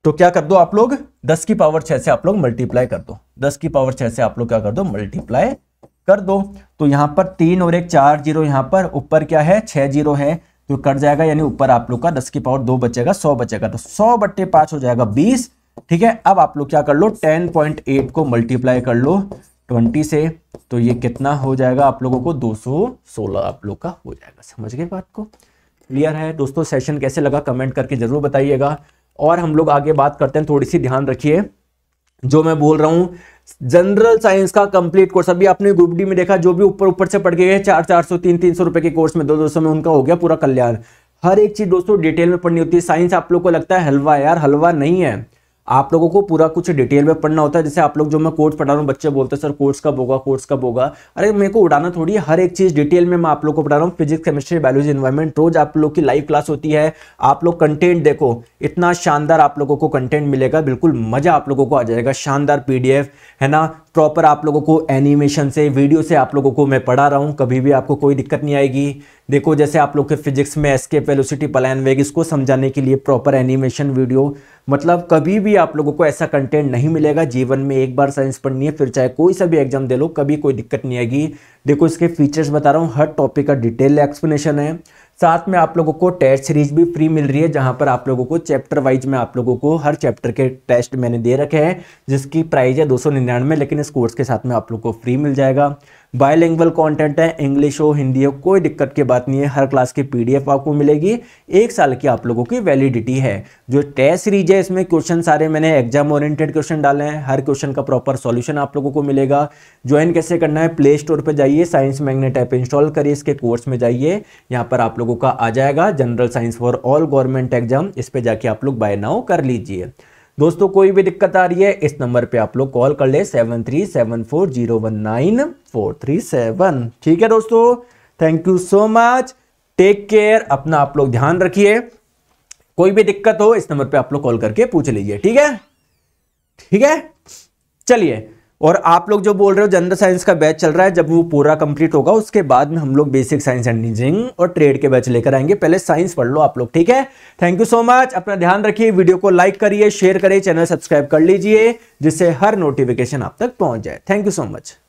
तो क्या कर दो आप लोग दस की पावर छह से आप लोग मल्टीप्लाई कर दो दस की पावर छह से आप लोग क्या कर दो मल्टीप्लाई कर दो तो यहां पर तीन और एक चार जीरो यहां पर ऊपर क्या है छह जीरो है तो कट जाएगा यानी ऊपर आप लोग का दस की पावर दो बचेगा सौ बचेगा तो सौ बट्टे पांच हो जाएगा बीस ठीक है अब आप लोग क्या कर लो टेन पॉइंट एट को मल्टीप्लाई कर लो ट्वेंटी से तो ये कितना हो जाएगा आप लोगों को दो सौ सोलह आप लोग का हो जाएगा समझ गए बात को क्लियर है दोस्तों सेशन कैसे लगा कमेंट करके ज़रूर बताइएगा और हम लोग आगे बात करते हैं थोड़ी सी ध्यान रखिए जो मैं बोल रहा हूं जनरल साइंस का कंप्लीट कोर्स अभी आपने ग्रुप डी में देखा जो भी ऊपर ऊपर से पढ़ के गए चार चार सौ तीन तीन सौ रुपए के कोर्स में दो दो सौ में उनका हो गया पूरा कल्याण हर एक चीज दोस्तों डिटेल में पढ़नी होती है साइंस आप लोग को लगता है हलवा यार हलवा नहीं है आप लोगों को पूरा कुछ डिटेल में पढ़ना होता है जैसे आप लोग जो मैं कोर्स पढ़ा रहा हूँ बच्चे बोलते हैं सर कोर्स कब होगा कोर्स कब होगा अरे मेरे को उड़ाना थोड़ी है हर एक चीज़ डिटेल में मैं आप लोग को पढ़ा रहा हूँ फिजिक्स केमिस्ट्री बायोलॉजी इन्वायरमेंट रोज आप लोग की लाइव क्लास होती है आप लोग कंटेंट देखो इतना शानदार आप लोगों को कंटेंट मिलेगा बिल्कुल मज़ा आप लोगों को आ जाएगा शानदार पीडीएफ है ना प्रॉपर आप लोगों को एनिमेशन से वीडियो से आप लोगों को मैं पढ़ा रहा हूँ कभी भी आपको कोई दिक्कत नहीं आएगी देखो जैसे आप लोग के फिजिक्स में एस्केप वेलोसिटी पलायन वेग इसको समझाने के लिए प्रॉपर एनिमेशन वीडियो मतलब कभी भी आप लोगों को ऐसा कंटेंट नहीं मिलेगा जीवन में एक बार साइंस पढ़नी है फिर चाहे कोई सा भी एग्जाम दे लो कभी कोई दिक्कत नहीं आएगी देखो इसके फीचर्स बता रहा हूँ हर टॉपिक का डिटेल एक्सप्लेनेशन है साथ में आप लोगों को टेस्ट सीरीज भी फ्री मिल रही है जहां पर आप लोगों को चैप्टर वाइज में आप लोगों को हर चैप्टर के टेस्ट मैंने दे रखे हैं जिसकी प्राइस है दो सौ लेकिन इस कोर्स के साथ में आप लोग को फ्री मिल जाएगा बायलिंगुअल कंटेंट है इंग्लिश हो हिंदी हो कोई दिक्कत की बात नहीं है हर क्लास की पीडीएफ आपको मिलेगी एक साल की आप लोगों की वैलिडिटी है जो टेस्ट सीरीज है इसमें क्वेश्चन सारे मैंने एग्जाम ओरिएंटेड क्वेश्चन डाले हैं हर क्वेश्चन का प्रॉपर सॉल्यूशन आप लोगों को मिलेगा ज्वाइन कैसे करना है प्ले स्टोर पर जाइए साइंस मैग्नेट ऐप इंस्टॉल करिए इसके कोर्स में जाइए यहाँ पर आप लोगों का आ जाएगा general science for all government exam इस पर जाके आप लोग बाय नाउ कर लीजिए दोस्तों कोई भी दिक्कत आ रही है इस नंबर पे आप लोग कॉल कर ले seven three seven four zero one nine four three seven ठीक है दोस्तों thank you so much take care अपना आप लोग ध्यान रखिए कोई भी दिक्कत हो इस नंबर पे आप लोग कॉल करके पूछ लीजिए ठीक है ठीक है चलिए और आप लोग जो बोल रहे हो जनरल साइंस का बैच चल रहा है जब वो पूरा कंप्लीट होगा उसके बाद में हम लोग बेसिक साइंस एंड इंजीनियरिंग और ट्रेड के बैच लेकर आएंगे पहले साइंस पढ़ लो आप लोग ठीक है थैंक यू सो मच अपना ध्यान रखिए वीडियो को लाइक करिए शेयर करिए चैनल सब्सक्राइब कर लीजिए जिससे हर नोटिफिकेशन आप तक पहुंच जाए थैंक यू सो मच